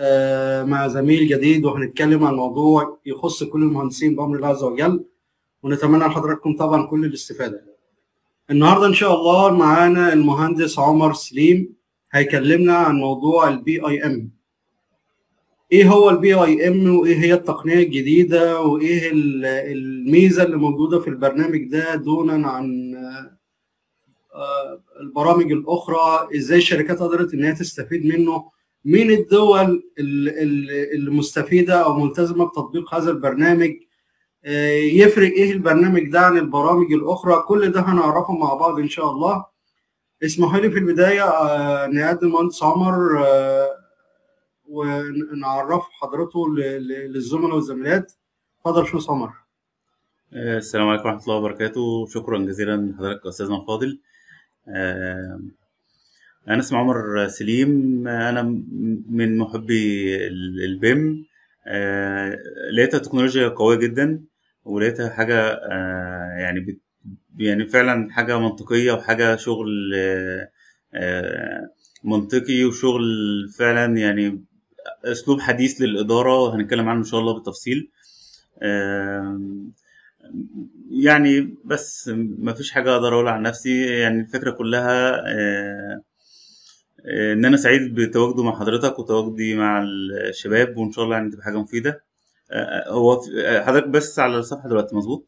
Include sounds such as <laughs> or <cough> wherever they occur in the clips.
آه، مع زميل جديد وهنتكلم عن موضوع يخص كل المهندسين بامر الله عز وجل ونتمنى لحضراتكم طبعا كل الاستفاده. النهارده ان شاء الله معانا المهندس عمر سليم هيكلمنا عن موضوع البي اي ام. ايه هو البي اي ام وايه هي التقنيه الجديده وايه الميزه اللي موجوده في البرنامج ده دونا عن آه، البرامج الاخرى ازاي الشركات قدرت ان هي تستفيد منه مين الدول المستفيده او ملتزمه بتطبيق هذا البرنامج آه، يفرق ايه البرنامج ده عن البرامج الاخرى كل ده هنعرفه مع بعض ان شاء الله اسمحوا لي في البدايه آه، نقدم مهندس عمر آه، ونعرف حضرته للزملاء والزميلات فضل شو عمر السلام عليكم ورحمه الله وبركاته شكرا جزيلا لحضرتك استاذنا الفاضل انا اسمي عمر سليم انا من محبي البيم آه، لقيتها تكنولوجيا قويه جدا ولقيتها حاجه آه، يعني يعني فعلا حاجه منطقيه وحاجه شغل آه، منطقي وشغل فعلا يعني اسلوب حديث للاداره هنتكلم عنه ان شاء الله بالتفصيل يعني بس مفيش حاجه اقدر اقولها عن نفسي يعني الفكره كلها آه، ان انا سعيد بتواجدي مع حضرتك وتواجدي مع الشباب وان شاء الله يعني تبقى حاجه مفيده آه، آه، هو حضرتك بس على الصفحه دلوقتي مظبوط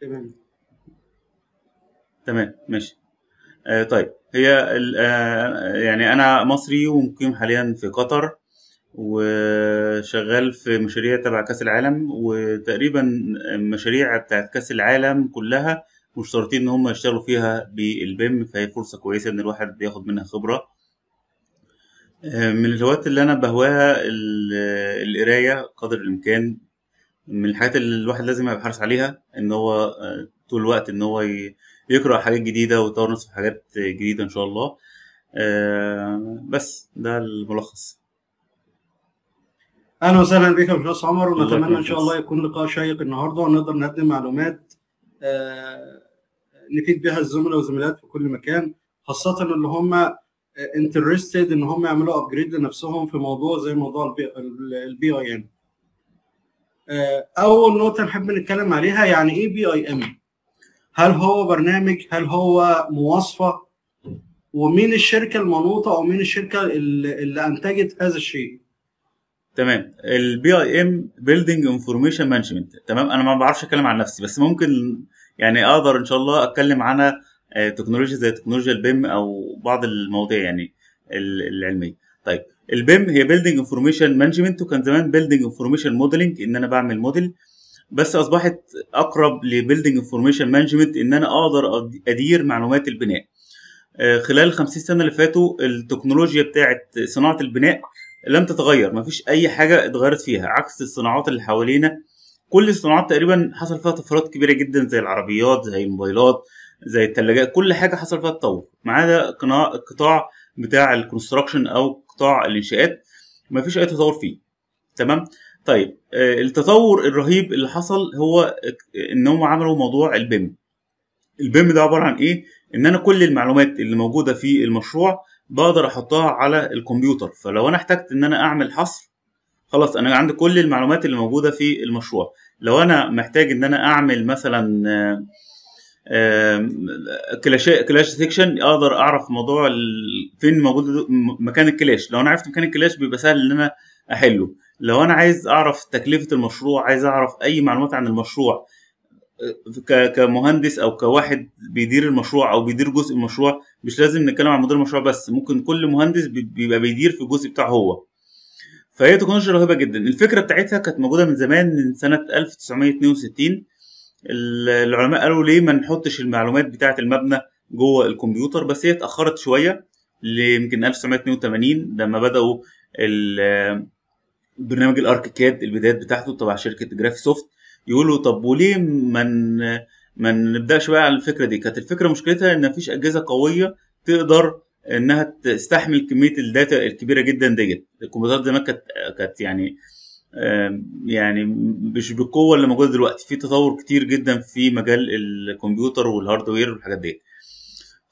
تمام تمام ماشي آه طيب هي آه يعني انا مصري ومقيم حاليا في قطر وشغال في مشاريع تبع كاس العالم وتقريبا المشاريع بتاعت كاس العالم كلها مش شرطين إن هم يشتغلوا فيها بالبيم فهي فرصة كويسة إن الواحد ياخد منها خبرة آه، من الهوايات اللي أنا بهواها القراية قدر الإمكان من الحاجات اللي الواحد لازم يبقى حريص عليها إن هو آه، طول الوقت إن هو يقرأ حاجات جديدة ويطور نفسه في حاجات جديدة إن شاء الله آه، بس ده الملخص اهلا وسهلا بكم يا استاذ عمر ونتمنى ان شاء الله يكون لقاء شيق النهارده ونقدر نقدم معلومات آه، نفيد بها الزملاء والزميلات في كل مكان خاصه اللي هم انترستد آه، ان هم يعملوا ابجريد لنفسهم في موضوع زي موضوع البي اي ام آه، اول نقطه نحب نتكلم عليها يعني ايه بي اي ام هل هو برنامج هل هو مواصفه ومين الشركه المنوطه او مين الشركه اللي انتجت هذا الشيء تمام البي اي ام بيلدينج انفورميشن مانجمنت تمام انا ما بعرفش اتكلم عن نفسي بس ممكن يعني اقدر ان شاء الله اتكلم عن آه، تكنولوجيا زي تكنولوجيا البيم او بعض المواضيع يعني العلميه طيب البيم هي بيلدينج انفورميشن مانجمنت وكان زمان بيلدينج انفورميشن موديلنج ان انا بعمل موديل بس اصبحت اقرب لبيلدينج انفورميشن مانجمنت ان انا اقدر ادير معلومات البناء آه، خلال 50 سنه اللي فاتوا التكنولوجيا بتاعه صناعه البناء لم تتغير مفيش اي حاجه اتغيرت فيها عكس الصناعات اللي حوالينا كل الصناعات تقريبا حصل فيها طفرات كبيره جدا زي العربيات زي الموبايلات زي الثلاجات كل حاجه حصل فيها تطور ما عدا القطاع بتاع الكونستراكشن او قطاع الانشاءات مفيش اي تطور فيه تمام طيب آه، التطور الرهيب اللي حصل هو ان هم عملوا موضوع البيم البيم ده عباره عن ايه ان انا كل المعلومات اللي موجوده في المشروع بقدر احطها على الكمبيوتر فلو انا احتجت ان انا اعمل حصر خلاص انا عندي كل المعلومات اللي موجوده في المشروع لو انا محتاج ان انا اعمل مثلا كلاش كلاش سيكشن اقدر اعرف موضوع فين موجود مكان الكلاش لو انا عرفت مكان الكلاش بيبقى سهل ان انا احله لو انا عايز اعرف تكلفه المشروع عايز اعرف اي معلومات عن المشروع كمهندس او كواحد بيدير المشروع او بيدير جزء المشروع مش لازم نتكلم عن مدير المشروع بس ممكن كل مهندس بيبقى بيدير في الجزء بتاعه هو فهي تكنولوجيا رهيبه جدا الفكره بتاعتها كانت موجوده من زمان من سنه 1962 العلماء قالوا ليه ما نحطش المعلومات بتاعه المبنى جوه الكمبيوتر بس هي اتاخرت شويه يمكن 1982 لما بداوا برنامج الاركيكاد البدايات بتاعته تبع شركه سوفت يقولوا طب وليه ما ما نبداش بقى على الفكره دي كانت الفكره مشكلتها ان مفيش اجهزه قويه تقدر انها تستحمل كميه الداتا الكبيره جدا ديت الكمبيوترات زمان كانت كانت يعني يعني مش بالقوه اللي موجوده دلوقتي في تطور كتير جدا في مجال الكمبيوتر والهاردوير والحاجات ديت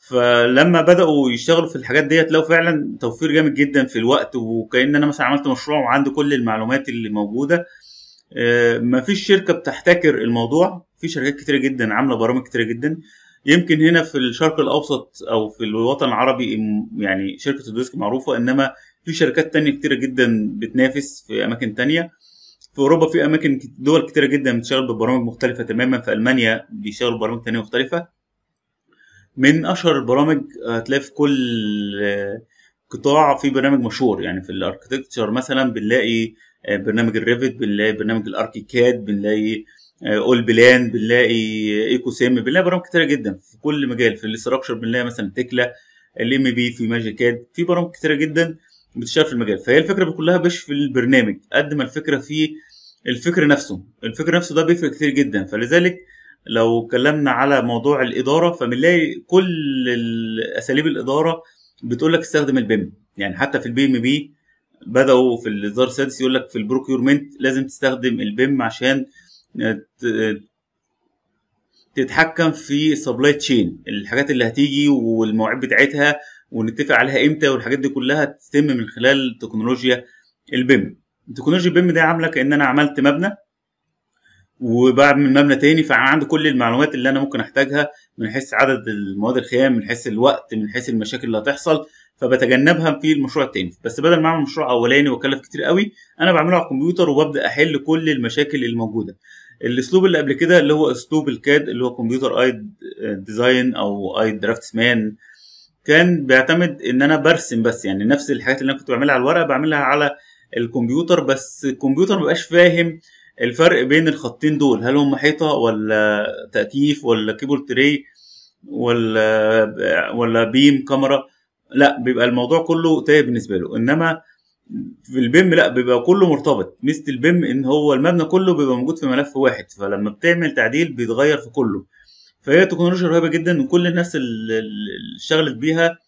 فلما بداوا يشتغلوا في الحاجات ديت لقوا فعلا توفير جامد جدا في الوقت وكان انا مثلا عملت مشروع وعندي كل المعلومات اللي موجوده آه، ما فيش شركه بتحتكر الموضوع في شركات كتيره جدا عامله برامج كتيره جدا يمكن هنا في الشرق الاوسط او في الوطن العربي يعني شركه الديسك معروفه انما في شركات تانية كتيره جدا بتنافس في اماكن تانية في اوروبا في اماكن دول كتيره جدا بتشتغل ببرامج مختلفه تماما في المانيا بيشتغلوا ببرامج تانية مختلفه من اشهر البرامج هتلاقي في كل آه، قطاع في برنامج مشهور يعني في الاركتكتشر مثلا بنلاقي آه، برنامج الريفت بنلاقي برنامج الاركي كاد بنلاقي اول آه، بلان بنلاقي ايكو سيم بنلاقي برامج كتيره جدا في كل مجال في الاستراكشر بنلاقي مثلا تكلا الام بي في كاد في برامج كتيره جدا بتشتغل في المجال فهي الفكره كلها مش في البرنامج قد ما الفكره في الفكر نفسه الفكر نفسه ده بيفرق كتير جدا فلذلك لو اتكلمنا على موضوع الاداره فبنلاقي كل اساليب الاداره بتقول لك استخدم البيم يعني حتى في البي ام بي بداوا في الاصدار السادس يقول لك في البروكيورمنت لازم تستخدم البيم عشان آه، آه، تتحكم في سبلاي تشين الحاجات اللي هتيجي والمواعيد بتاعتها ونتفق عليها امتى والحاجات دي كلها تتم من خلال تكنولوجيا البيم تكنولوجيا البيم دي عامله كان انا عملت مبنى وبعد من مبنى تاني فعندي كل المعلومات اللي انا ممكن احتاجها من حيث عدد المواد الخام من حيث الوقت من حيث المشاكل اللي هتحصل فبتجنبها في المشروع التاني بس بدل ما اعمل مشروع اولاني واكلف كتير قوي انا بعمله على الكمبيوتر وببدا احل كل المشاكل الموجوده الاسلوب اللي قبل كده اللي هو اسلوب الكاد اللي هو كمبيوتر اي ديزاين او اي درافتس مان كان بيعتمد ان انا برسم بس يعني نفس الحاجات اللي انا كنت بعملها على الورقه بعملها على الكمبيوتر بس الكمبيوتر مبقاش فاهم الفرق بين الخطين دول هل هم حيطه ولا تأكيف ولا كيبل تري ولا ولا بيم كاميرا لا بيبقى الموضوع كله تايه بالنسبه له انما في البيم لا بيبقى كله مرتبط ميزه البيم ان هو المبنى كله بيبقى موجود في ملف واحد فلما بتعمل تعديل بيتغير في كله فهي تكنولوجيا رهيبه جدا وكل الناس اللي اشتغلت بيها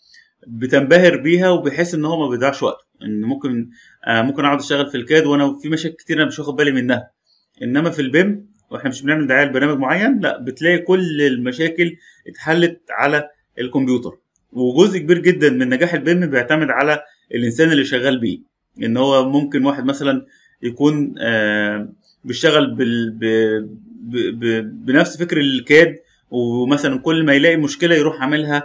بتنبهر بيها وبيحس ان هو ما بيضيعش وقته ان ممكن آه ممكن اقعد اشتغل في الكاد وانا في مشاكل كتير انا مش واخد بالي منها انما في البيم واحنا مش بنعمل دعايه لبرنامج معين لا بتلاقي كل المشاكل اتحلت على الكمبيوتر وجزء كبير جدا من نجاح البيم بيعتمد على الانسان اللي شغال بيه ان هو ممكن واحد مثلا يكون آه، بيشتغل بال... ب... ب... ب... بنفس فكر الكاد ومثلا كل ما يلاقي مشكله يروح عاملها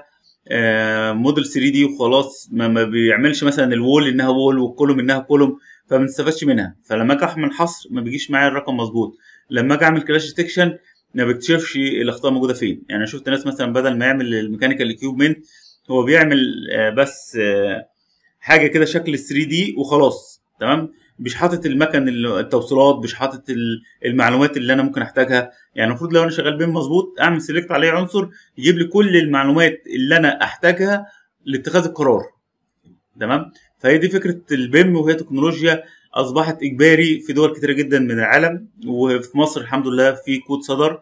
آه، موديل 3 دي وخلاص ما, ما بيعملش مثلا الول انها وول والكولوم انها كولوم فما بنستفادش منها فلما اجي احمل حصر ما بيجيش معايا الرقم مظبوط لما اجي اعمل كلاش ديتكشن ما بكتشفش الاخطاء موجوده فين يعني شفت ناس مثلا بدل ما يعمل الميكانيكال كيوب من هو بيعمل آه، بس آه، حاجه كده شكل 3 دي وخلاص تمام مش حاطط المكن التوصيلات مش حاطط المعلومات اللي انا ممكن احتاجها يعني المفروض لو انا شغال بيم مظبوط اعمل سيلكت عليه عنصر يجيب لي كل المعلومات اللي انا احتاجها لاتخاذ القرار تمام فهي دي فكره البيم وهي تكنولوجيا اصبحت اجباري في دول كتيره جدا من العالم وفي مصر الحمد لله في كود صدر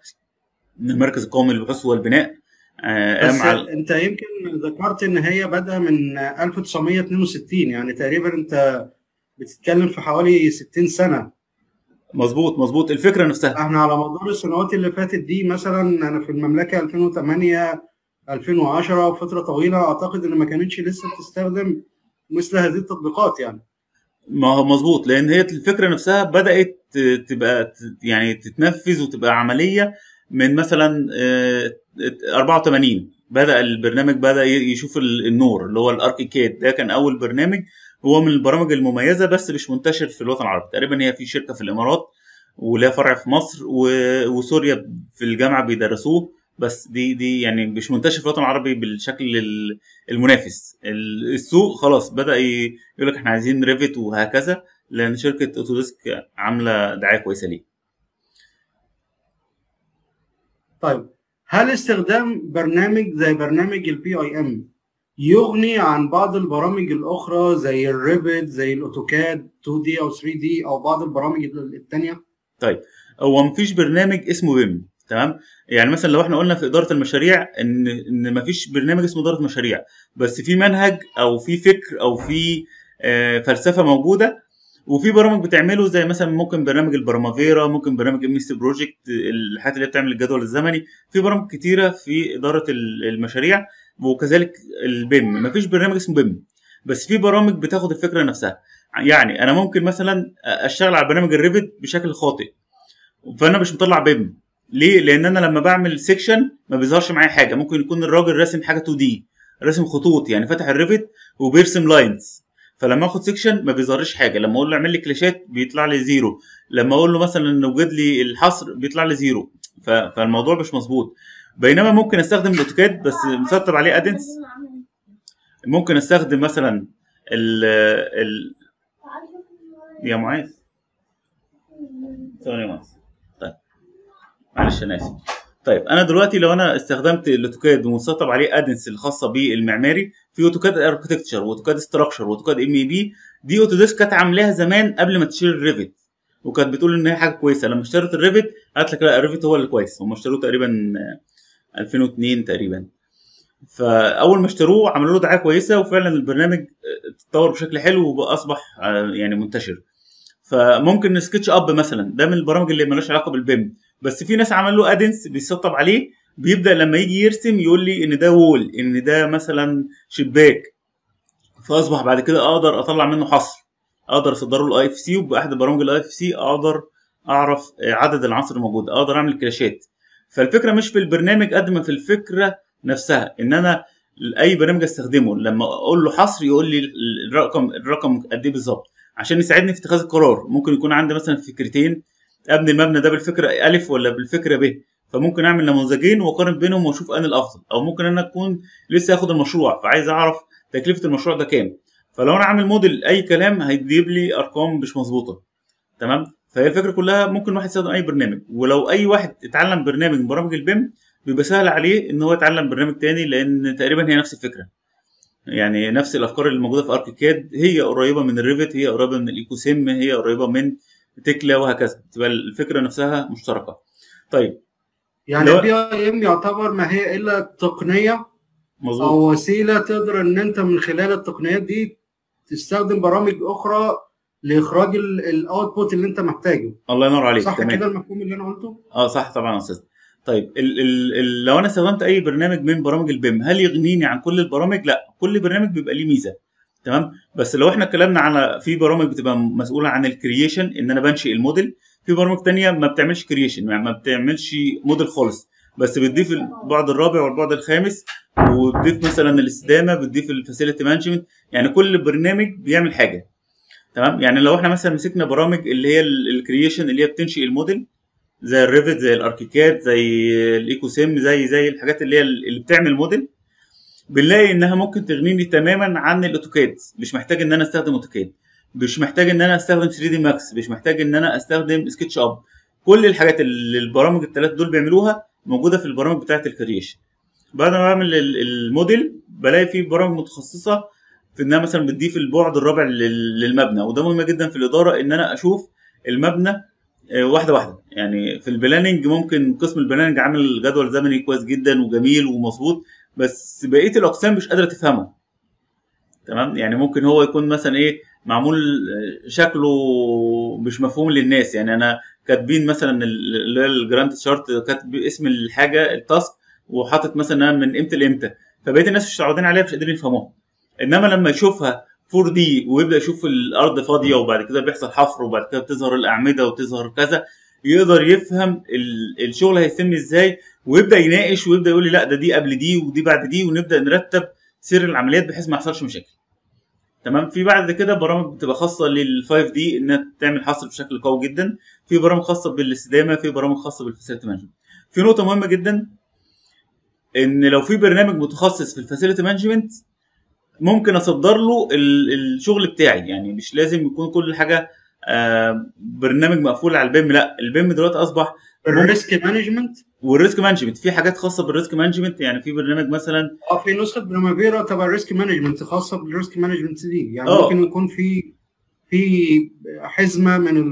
من المركز القومي للبحوث والبناء آه، بس على... انت يمكن ذكرت ان هي بدا من 1962 يعني تقريبا انت بتتكلم في حوالي 60 سنه مظبوط مظبوط الفكره نفسها احنا على مدار السنوات اللي فاتت دي مثلا انا في المملكه 2008 2010 وفتره طويله اعتقد ان ما كانتش لسه بتستخدم مثل هذه التطبيقات يعني ما هو مظبوط لان هي الفكره نفسها بدات تبقى يعني تتنفذ وتبقى عمليه من مثلا آه، 84 بدا البرنامج بدا يشوف النور اللي هو كيد ده كان اول برنامج هو من البرامج المميزه بس مش منتشر في الوطن العربي تقريبا هي في شركه في الامارات وليها فرع في مصر وسوريا في الجامعه بيدرسوه بس دي دي يعني مش منتشر في الوطن العربي بالشكل المنافس السوق خلاص بدا يقول لك احنا عايزين ريفت وهكذا لان شركه اوتوديسك عامله دعايه كويسه ليه طيب هل استخدام برنامج زي برنامج البي اي ام يغني عن بعض البرامج الاخرى زي الريبت زي الاوتوكاد 2 دي او 3 دي او بعض البرامج الثانيه طيب هو مفيش برنامج اسمه بيم تمام يعني مثلا لو احنا قلنا في اداره المشاريع ان ان مفيش برنامج اسمه اداره مشاريع بس في منهج او في فكر او في آه، فلسفه موجوده وفي برامج بتعمله زي مثلا ممكن برنامج البرمافيرا ممكن برنامج ام اس بروجكت الحاجات اللي بتعمل الجدول الزمني في برامج كتيره في اداره المشاريع وكذلك البيم مفيش برنامج اسمه بيم بس في برامج بتاخد الفكره نفسها يعني انا ممكن مثلا اشتغل على برنامج الريفت بشكل خاطئ فانا مش مطلع بيم ليه لان انا لما بعمل سيكشن ما بيظهرش معايا حاجه ممكن يكون الراجل راسم حاجه 2 دي راسم خطوط يعني فاتح الريفت وبيرسم لاينز فلما اخد سيكشن ما بيظهرليش حاجه لما اقول له اعمل لي كلاشات بيطلع لي زيرو لما اقول له مثلا ان وجد لي الحصر بيطلع لي زيرو فالموضوع مش مظبوط بينما ممكن استخدم الاوتوكاد بس مسطب عليه ادنس ممكن استخدم مثلا ال ال يا معاذ ثواني يا معاذ طيب معلش انا اسف طيب انا دلوقتي لو انا استخدمت الاوتوكاد ومسطب عليه ادنس الخاصه بالمعماري في اوتوكاد اركتكتشر واوتوكاد استراكشر واوتوكاد ام اي بي دي اوتوديسك كانت عاملاها زمان قبل ما تشيل الريفت وكانت بتقول ان هي حاجه كويسه لما اشترت الريفت قالت لك لا الريفت هو اللي كويس هم اشتروه تقريبا 2002 تقريبا فاول ما اشتروه عملوا له دعايه كويسه وفعلا البرنامج اتطور بشكل حلو واصبح آه، يعني منتشر فممكن سكتش اب مثلا ده من البرامج اللي مالهاش علاقه بالبيم بس في ناس عمل له ادنس بيسطب عليه بيبدا لما يجي يرسم يقول لي ان ده وول ان ده مثلا شباك فاصبح بعد كده اقدر اطلع منه حصر اقدر اصدره اي اف سي وباحد برامج الاي اف سي اقدر اعرف عدد العناصر الموجوده اقدر اعمل كلاشات فالفكره مش في البرنامج قد ما في الفكره نفسها ان انا اي برنامج استخدمه لما اقول له حصر يقول لي الرقم الرقم قد ايه بالظبط عشان يساعدني في اتخاذ القرار ممكن يكون عندي مثلا فكرتين ابني المبنى ده بالفكره الف ولا بالفكره ب فممكن اعمل نموذجين واقارن بينهم واشوف انا الافضل او ممكن انا اكون لسه اخد المشروع فعايز اعرف تكلفه المشروع ده كام فلو انا عامل موديل اي كلام هيجيب لي ارقام مش مظبوطه تمام فهي الفكره كلها ممكن واحد يستخدم اي برنامج ولو اي واحد اتعلم برنامج من برامج البيم بيبقى سهل عليه ان هو يتعلم برنامج تاني لان تقريبا هي نفس الفكره يعني نفس الافكار اللي موجوده في اركيكاد هي قريبه من الريفت هي قريبه من الايكو سيم هي قريبه من تكلا وهكذا تبقى الفكره نفسها مشتركه طيب يعني البي اي ام يعتبر ما هي الا تقنيه مظبوط او وسيله تقدر ان انت من خلال التقنيات دي تستخدم برامج اخرى لاخراج الاوتبوت اللي انت محتاجه الله ينور عليك صح كده المفهوم اللي انا قلته اه صح طبعا يا استاذ طيب الـ الـ الـ لو انا استخدمت اي برنامج من برامج البيم هل يغنيني عن كل البرامج لا كل برنامج بيبقى ليه ميزه تمام بس لو احنا اتكلمنا على في برامج بتبقى مسؤوله عن الكرييشن ان انا بنشئ الموديل في برامج تانية ما بتعملش كرييشن يعني ما بتعملش موديل خالص بس بتضيف البعد الرابع والبعد الخامس وبتضيف مثلا الاستدامه بتضيف الفاسيلتي مانجمنت يعني كل برنامج بيعمل حاجه تمام يعني لو احنا مثلا مسكنا برامج اللي هي الكرييشن اللي هي بتنشئ الموديل زي الريفت زي الاركيكات زي الايكو سيم زي زي الحاجات اللي هي اللي بتعمل موديل بنلاقي انها ممكن تغنيني تماما عن الاوتوكاد مش محتاج ان انا استخدم اوتوكاد مش محتاج ان انا استخدم 3 دي ماكس مش محتاج ان انا استخدم سكتش اب كل الحاجات اللي البرامج الثلاث دول بيعملوها موجوده في البرامج بتاعه الكرييشن بعد ما بعمل الموديل بلاقي في برامج متخصصه في انها مثلا بتضيف البعد الرابع للمبنى وده مهم جدا في الاداره ان انا اشوف المبنى آه، واحده واحده يعني في البلاننج ممكن قسم البلاننج عامل جدول زمني كويس جدا وجميل ومظبوط بس بقيه الاقسام مش قادره تفهمه تمام يعني ممكن هو يكون مثلا ايه معمول آه، شكله مش مفهوم للناس يعني انا كاتبين مثلا اللي هي الجراند شارت كاتب اسم الحاجه التاسك وحاطط مثلا من امتى لامتى فبقيه الناس مش متعودين عليها مش قادرين يفهموها انما لما يشوفها 4 دي ويبدا يشوف الارض فاضيه وبعد كده بيحصل حفر وبعد كده بتظهر الاعمده وتظهر كذا يقدر يفهم الشغل هيتم ازاي ويبدا يناقش ويبدا يقول لي لا ده دي قبل دي ودي بعد دي ونبدا نرتب سير العمليات بحيث ما يحصلش مشاكل تمام في بعد كده برامج بتبقى خاصه لل 5 دي انها تعمل حصر بشكل قوي جدا في برامج خاصه بالاستدامه في برامج خاصه بالفاسيلتي مانجمنت في نقطه مهمه جدا ان لو في برنامج متخصص في الفاسيلتي مانجمنت ممكن اصدر له الشغل بتاعي يعني مش لازم يكون كل حاجه آه، برنامج مقفول على البيم لا البيم دلوقتي اصبح الريسك مانجمنت والريسك مانجمنت في حاجات خاصه بالريسك مانجمنت يعني في برنامج مثلا اه في نسخه بريمافيرا تبع الريسك مانجمنت خاصه بالريسك مانجمنت دي يعني أوه. ممكن يكون في في حزمه من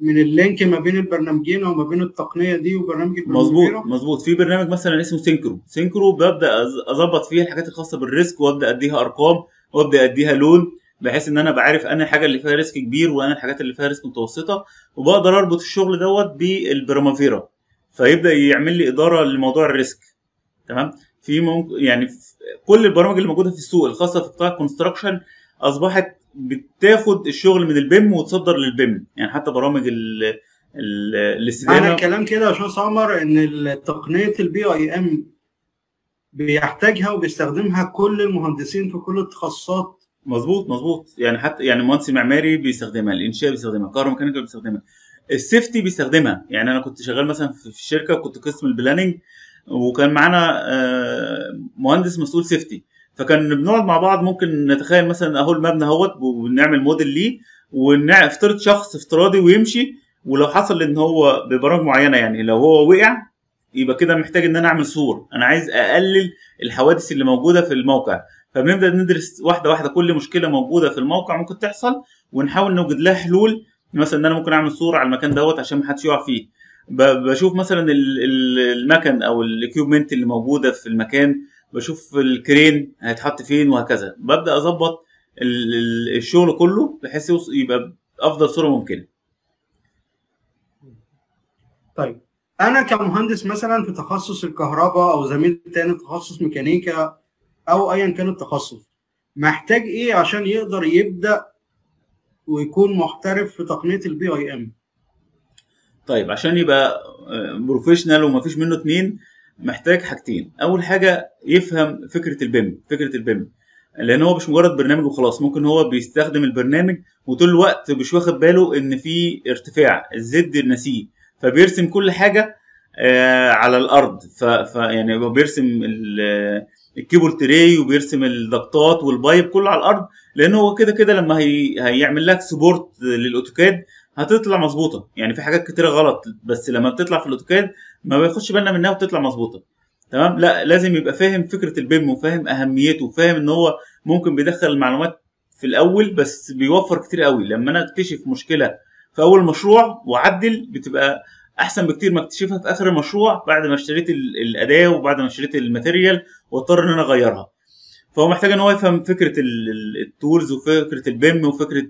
من اللينك ما بين البرنامجين او ما بين التقنيه دي وبرنامج مظبوط مظبوط في برنامج مثلا اسمه سينكرو سينكرو ببدا اظبط فيه الحاجات الخاصه بالريسك وابدا اديها ارقام وابدا اديها لون بحيث ان انا بعرف انا الحاجه اللي فيها ريسك كبير وانا الحاجات اللي فيها ريسك متوسطه وبقدر اربط الشغل دوت بالبرامافيرا فيبدا يعمل لي اداره لموضوع الريسك تمام في ممكن يعني في كل البرامج اللي موجوده في السوق الخاصه في قطاع الكونستراكشن اصبحت بتاخد الشغل من البيم وتصدر للبيم يعني حتى برامج ال الاستدامه معنى الكلام كده يا باشمهندس عمر ان تقنيه البي اي ام بيحتاجها وبيستخدمها كل المهندسين في كل التخصصات مظبوط مظبوط يعني حتى يعني المهندس المعماري بيستخدمها الانشاء بيستخدمها الكهروميكانيكا بيستخدمها السيفتي بيستخدمها يعني انا كنت شغال مثلا في الشركه وكنت قسم البلاننج وكان معانا آه، مهندس مسؤول سيفتي فكان بنقعد مع بعض ممكن نتخيل مثلا اهو المبنى اهوت ونعمل موديل ليه ونفترض شخص افتراضي ويمشي ولو حصل ان هو ببرامج معينه يعني لو هو وقع يبقى كده محتاج ان انا اعمل سور انا عايز اقلل الحوادث اللي موجوده في الموقع فبنبدا ندرس واحده واحده كل مشكله موجوده في الموقع ممكن تحصل ونحاول نوجد لها حلول مثلا ان انا ممكن اعمل صوره على المكان دوت عشان ما حدش يقع فيه بشوف مثلا المكن او الاكيوبمنت اللي موجوده في المكان بشوف الكرين هيتحط فين وهكذا ببدا اظبط الشغل كله بحيث يبقى بافضل صوره ممكنه طيب انا كمهندس مثلا في تخصص الكهرباء او زميل تاني في تخصص ميكانيكا او ايا كان التخصص محتاج ايه عشان يقدر يبدا ويكون محترف في تقنيه البي اي ام طيب عشان يبقى بروفيشنال آه، ومفيش منه اتنين محتاج حاجتين اول حاجه يفهم فكره البيم فكره البيم لان هو مش مجرد برنامج وخلاص ممكن هو بيستخدم البرنامج وطول الوقت مش واخد باله ان في ارتفاع الزد النسيج فبيرسم كل حاجه آه، على الارض فيعني بيرسم الكيبورد تري وبيرسم الضغطات والبايب كله على الارض لان هو كده كده لما هي... هيعمل لك سبورت للاوتوكاد هتطلع مظبوطه يعني في حاجات كتيره غلط بس لما بتطلع في الاوتوكاد ما بياخدش بالنا منها وبتطلع مظبوطه تمام لا لازم يبقى فاهم فكره البيم وفاهم اهميته وفاهم ان هو ممكن بيدخل المعلومات في الاول بس بيوفر كتير قوي لما انا اكتشف مشكله في اول مشروع واعدل بتبقى احسن بكتير ما اكتشفها في اخر المشروع بعد ما اشتريت الاداه وبعد ما اشتريت الماتيريال واضطر ان انا اغيرها فهو محتاج ان هو يفهم فكره التولز وفكره البيم وفكره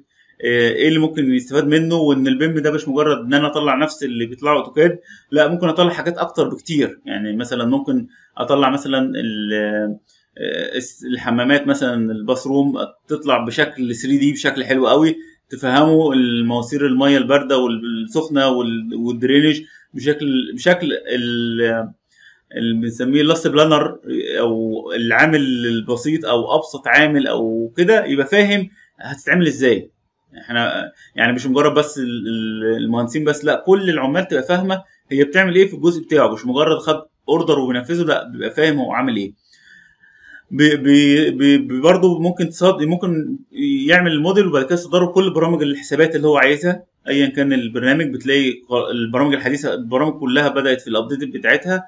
آه، ايه اللي ممكن يستفاد منه وان البيم ده مش مجرد ان انا اطلع نفس اللي بيطلع اوتوكاد لا ممكن اطلع حاجات اكتر بكتير يعني مثلا ممكن اطلع مثلا آه، الحمامات مثلا روم تطلع بشكل 3 دي بشكل حلو قوي تفهموا المواسير الميه البارده والسخنه والدرينج بشكل بشكل اللي بنسميه لاست بلانر او العامل البسيط او ابسط عامل او كده يبقى فاهم هتتعمل ازاي احنا يعني مش مجرد بس المهندسين بس لا كل العمال تبقى فاهمه هي بتعمل ايه في الجزء بتاعه مش مجرد خد اوردر وبينفذه لا بيبقى فاهم هو عامل ايه برضه ممكن تصد ممكن يعمل الموديل وبعد كده يصدره كل برامج الحسابات اللي هو عايزها ايا كان البرنامج بتلاقي البرامج الحديثه البرامج كلها بدات في الابديت بتاعتها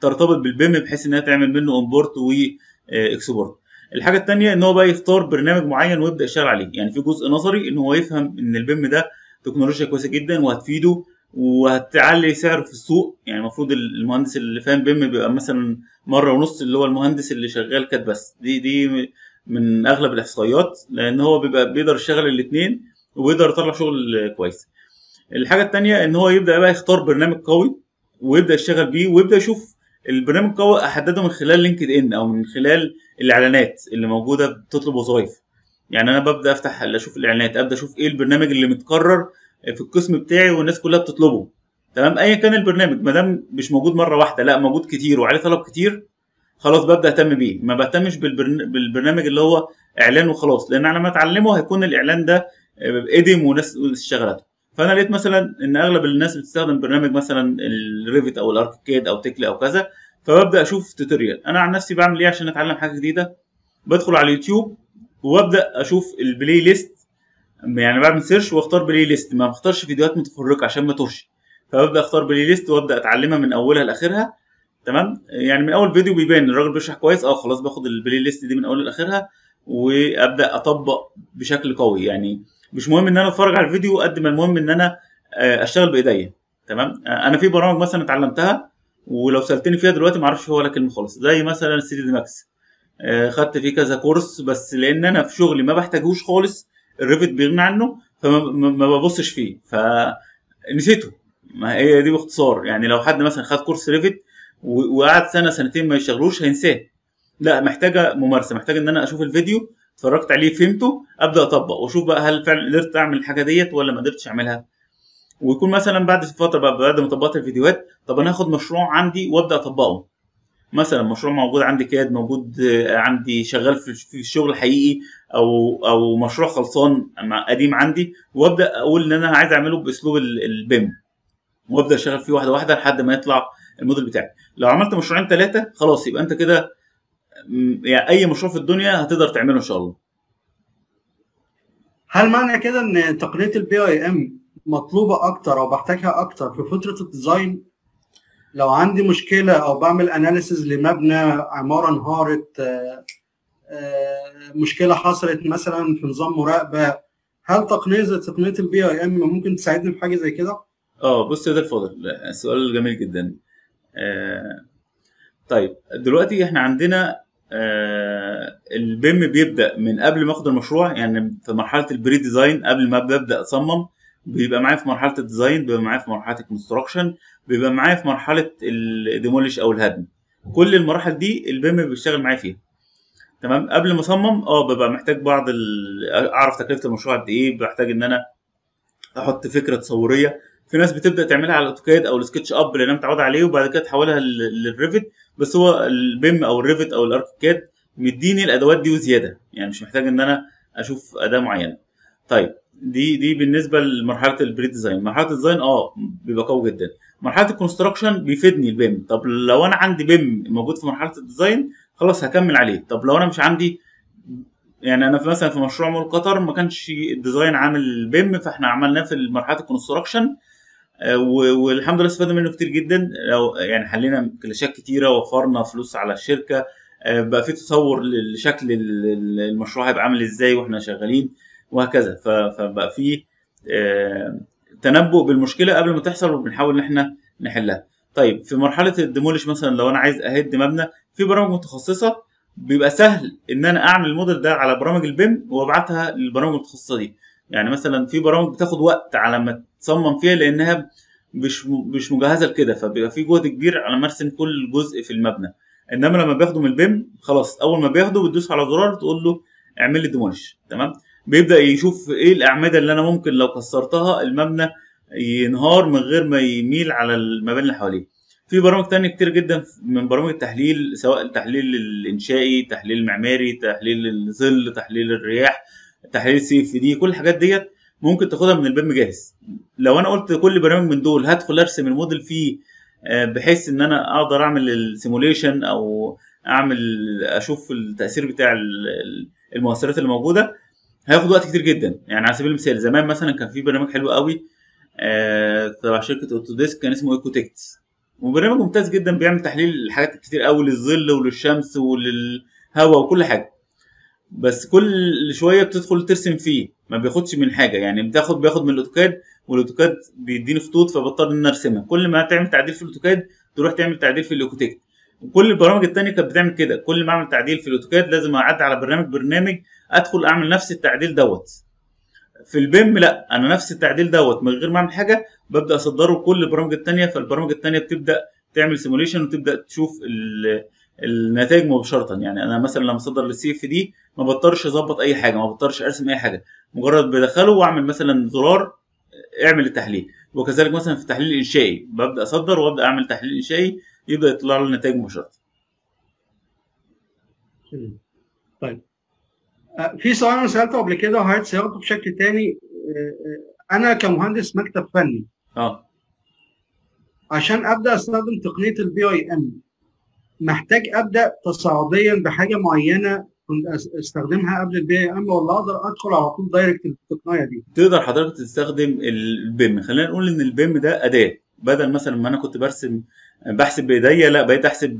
ترتبط بالبيم بحيث انها تعمل منه امبورت واكسبورت آه، الحاجه الثانيه ان هو بقى يختار برنامج معين ويبدا يشتغل عليه يعني في جزء نظري ان هو يفهم ان البيم ده تكنولوجيا كويسه جدا وهتفيده وهتعلي سعره في السوق يعني المفروض المهندس اللي فاهم بيم بيبقى مثلا مره ونص اللي هو المهندس اللي شغال كات بس دي دي من اغلب الاحصائيات لان هو بيبقى بيقدر يشتغل الاثنين وبيقدر يطلع شغل كويس الحاجه الثانيه ان هو يبدا بقى يختار برنامج قوي ويبدا يشتغل بيه ويبدا يشوف البرنامج القوي احدده من خلال لينكد ان او من خلال الاعلانات اللي موجوده بتطلب وظائف يعني انا ببدا افتح اشوف الاعلانات ابدا اشوف ايه البرنامج اللي متكرر في القسم بتاعي والناس كلها بتطلبه تمام ايا كان البرنامج ما دام مش موجود مره واحده لا موجود كتير وعليه طلب كتير خلاص ببدا اهتم بيه ما بهتمش بالبرنامج اللي هو اعلان وخلاص لان على ما اتعلمه هيكون الاعلان ده ادم آه، وناس اشتغلت فانا لقيت مثلا ان اغلب الناس بتستخدم برنامج مثلا الريفت او الاركيد او تيكلي او كذا فببدا اشوف توتوريال انا عن نفسي بعمل ايه عشان اتعلم حاجه جديده بدخل على اليوتيوب وابدا اشوف البلاي ليست يعني بعمل سيرش واختار بلاي ليست ما بختارش فيديوهات متفرقه عشان ما توهش فببدا اختار بلاي ليست وابدا اتعلمها من اولها لاخرها تمام يعني من اول فيديو بيبان الراجل بيشرح كويس اه خلاص باخد البلاي ليست دي من اولها لاخرها وابدا اطبق بشكل قوي يعني مش مهم ان انا اتفرج على الفيديو قد ما المهم ان انا آه، اشتغل بايديا تمام آه، انا في برامج مثلا اتعلمتها ولو سالتني فيها دلوقتي ما اعرفش ولا كلمه خالص زي مثلا سي دي ماكس آه، خدت فيه كذا كورس بس لان انا في شغلي ما بحتاجهوش خالص الريفت بيغني عنه فما ببصش فيه فنسيته ما هي دي باختصار يعني لو حد مثلا خد كورس ريفت وقعد سنه سنتين ما يشتغلوش هينساه لا محتاجه ممارسه محتاجه ان انا اشوف الفيديو اتفرجت عليه فهمته ابدا اطبق واشوف بقى هل فعلا قدرت اعمل الحاجه ديت ولا ما قدرتش اعملها ويكون مثلا بعد فتره بعد ما طبقت الفيديوهات طب انا هاخد مشروع عندي وابدا اطبقه مثلا مشروع موجود عندي كاد موجود آه، عندي شغال في الشغل حقيقي او او مشروع خلصان قديم عندي وابدا اقول ان انا عايز اعمله باسلوب البيم وابدا اشتغل فيه واحده واحده لحد ما يطلع الموديل بتاعي لو عملت مشروعين ثلاثه خلاص يبقى انت كده يعني اي مشروع في الدنيا هتقدر تعمله ان شاء الله هل معنى كده ان تقنيه البي اي ام مطلوبه اكتر او بحتاجها اكتر في فتره الديزاين لو عندي مشكله او بعمل اناليسز لمبنى عماره انهارت آه، آه، مشكله حصلت مثلا في نظام مراقبه هل تقنيه زي تقنيه البي اي ام ممكن تساعدني في حاجه زي كده؟ اه بص يا ده الفاضل سؤال جميل جدا آه، طيب دلوقتي احنا عندنا البيم بيبدا من قبل ما اخد المشروع يعني في مرحله البري ديزاين قبل ما ببدا اصمم بيبقى معايا في مرحله الديزاين بيبقى معايا في مرحله الكونستراكشن بيبقى معايا في مرحله الديموليش او الهدم كل المراحل دي البيم بيشتغل معايا فيها تمام قبل ما اصمم اه ببقى محتاج بعض اعرف تكلفه المشروع قد ايه بحتاج ان انا احط فكره تصوريه في ناس بتبدا تعملها على الاوتوكاد او السكتش اب اللي انا متعود عليه وبعد كده تحولها للريفت بس هو البيم او الريفت او الاركيكاد مديني الادوات دي وزياده يعني مش محتاج ان انا اشوف اداه معينه طيب دي دي بالنسبه لمرحله البري ديزاين مرحله الديزاين اه بيبقى قوي جدا مرحله الكونستراكشن بيفيدني البيم طب لو انا عندي بيم موجود في مرحله الديزاين خلاص هكمل عليه طب لو انا مش عندي يعني انا في مثلا في مشروع مول قطر ما كانش الديزاين عامل البيم فاحنا عملناه في مرحله الكونستراكشن آه، والحمد لله استفدنا منه كتير جدا لو يعني حلينا كلاشات كتيره وفرنا فلوس على الشركه آه، بقى في تصور لشكل المشروع هيبقى عامل ازاي واحنا شغالين وهكذا فبقى في آه، تنبؤ بالمشكله قبل ما تحصل وبنحاول ان احنا نحلها طيب في مرحله الديموليش مثلا لو انا عايز اهد مبنى في برامج متخصصه بيبقى سهل ان انا اعمل الموديل ده على برامج البيم وابعتها للبرامج المتخصصه دي يعني مثلا في برامج بتاخد وقت على ما تصمم فيها لانها مش مش مجهزه لكده فبيبقى في جهد كبير على ما ارسم كل جزء في المبنى انما لما باخده من البيم خلاص اول ما بياخده بتدوس على زرار تقول له اعمل لي ديموليش تمام بيبدا يشوف ايه الاعمده اللي انا ممكن لو كسرتها المبنى ينهار من غير ما يميل على المباني اللي حواليه في برامج تانية كتير جدا من برامج التحليل سواء التحليل الانشائي تحليل المعماري تحليل الظل تحليل الرياح تحليل سي اف دي كل الحاجات ديت ممكن تاخدها من البيم جاهز لو انا قلت كل برنامج من دول هدخل ارسم الموديل فيه آه، بحيث ان انا اقدر اعمل السيموليشن او اعمل اشوف التاثير بتاع المؤثرات اللي موجوده هياخد وقت كتير جدا يعني على سبيل المثال زمان مثلا كان في برنامج حلو قوي آه شركه اوتوديسك كان اسمه ايكو وبرنامج ممتاز جدا بيعمل تحليل لحاجات كتير قوي للظل وللشمس وللهواء وكل حاجه بس كل شويه بتدخل ترسم فيه ما بياخدش من حاجه يعني بتاخد بياخد من الاوتوكاد والاوتوكاد بيديني خطوط فبضطر ان ارسمها كل ما تعمل تعديل في الاوتوكاد تروح تعمل تعديل في الاوكوتيك وكل البرامج التانية كانت بتعمل كده كل ما اعمل تعديل في الاوتوكاد لازم اعدي على برنامج برنامج ادخل اعمل نفس التعديل دوت في البيم لا انا نفس التعديل دوت من غير ما اعمل حاجه ببدا اصدره لكل البرامج الثانيه فالبرامج الثانيه بتبدا تعمل سيموليشن وتبدا تشوف النتائج مباشره يعني انا مثلا لما اصدر للسي اف دي ما بضطرش اظبط اي حاجه ما بضطرش ارسم اي حاجه مجرد بدخله واعمل مثلا زرار اعمل التحليل وكذلك مثلا في التحليل الانشائي ببدا اصدر وابدا اعمل تحليل انشائي يبدا يطلع لي نتائج مباشره طيب آه، في سؤال انا سالته قبل كده وهعيد صياغته بشكل تاني آه، آه، انا كمهندس مكتب فني اه عشان ابدا استخدم تقنيه البي اي ام محتاج ابدا تصاعديا بحاجه معينه كنت استخدمها قبل البي اي ام ولا اقدر ادخل على طول دايركت التقنيه دي تقدر حضرتك تستخدم البيم خلينا نقول ان البيم ده اداه بدل مثلا ما انا كنت برسم بحسب بايديا لا بقيت احسب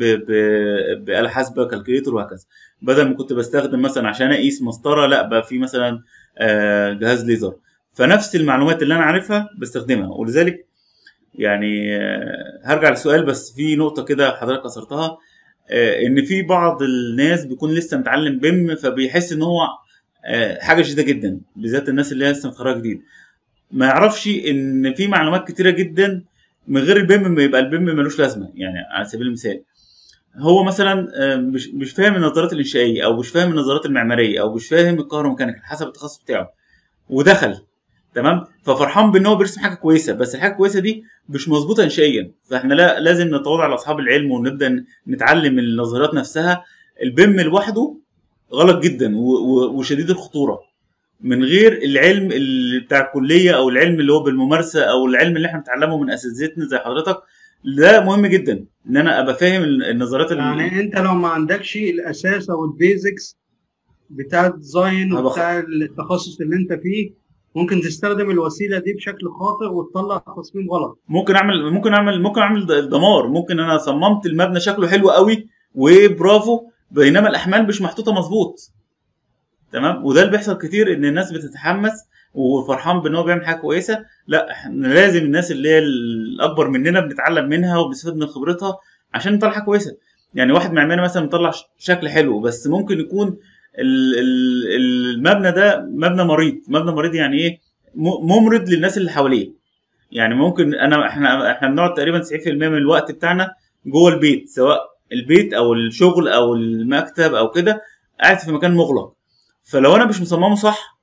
بآلة حاسبة كالكليتور وهكذا بدل ما كنت بستخدم مثلا عشان اقيس مسطرة لا بقى في مثلا آه، جهاز ليزر فنفس المعلومات اللي انا عارفها بستخدمها ولذلك يعني آه، هرجع للسؤال بس في نقطة كده حضرتك أثرتها آه، ان في بعض الناس بيكون لسه متعلم بيم فبيحس ان هو حاجة جديدة جدا بالذات الناس اللي لسه متخرجة جديد ما يعرفش ان في معلومات كتيرة جدا من غير البيم يبقى البيم ملوش لازمه يعني على سبيل المثال هو مثلا آه، مش مش فاهم النظريات الانشائيه او مش فاهم النظريات المعماريه او مش فاهم الكهروميكانيك حسب التخصص بتاعه ودخل تمام ففرحان بان هو بيرسم حاجه كويسه بس الحاجه الكويسه دي مش مظبوطه انشائيا فاحنا لا لازم نتواضع على اصحاب العلم ونبدا نتعلم النظريات نفسها البيم لوحده غلط جدا وشديد الخطوره من غير العلم اللي بتاع الكليه او العلم اللي هو بالممارسه او العلم اللي احنا بنتعلمه من اساتذتنا زي حضرتك ده مهم جدا ان انا ابقى فاهم النظريات اللي يعني انت لو ما عندكش الاساس او البيزكس بتاع الديزاين وبتاع التخصص اللي انت فيه ممكن تستخدم الوسيله دي بشكل خاطئ وتطلع تصميم غلط ممكن اعمل ممكن اعمل ممكن اعمل دمار ممكن انا صممت المبنى شكله حلو قوي وبرافو بينما الاحمال مش محطوطه مظبوط تمام وده اللي بيحصل كتير ان الناس بتتحمس وفرحان بان هو بيعمل حاجه كويسه لا احنا لازم الناس اللي هي الاكبر مننا بنتعلم منها وبنستفيد من خبرتها عشان نطلع حاجه كويسه يعني واحد معماري مثلا مطلع شكل حلو بس ممكن يكون المبنى ده مبنى مريض مبنى مريض يعني ايه ممرض للناس اللي حواليه يعني ممكن انا احنا احنا بنقعد تقريبا 90% من الوقت بتاعنا جوه البيت سواء البيت او الشغل او المكتب او كده قاعد في مكان مغلق فلو انا مش مصممه صح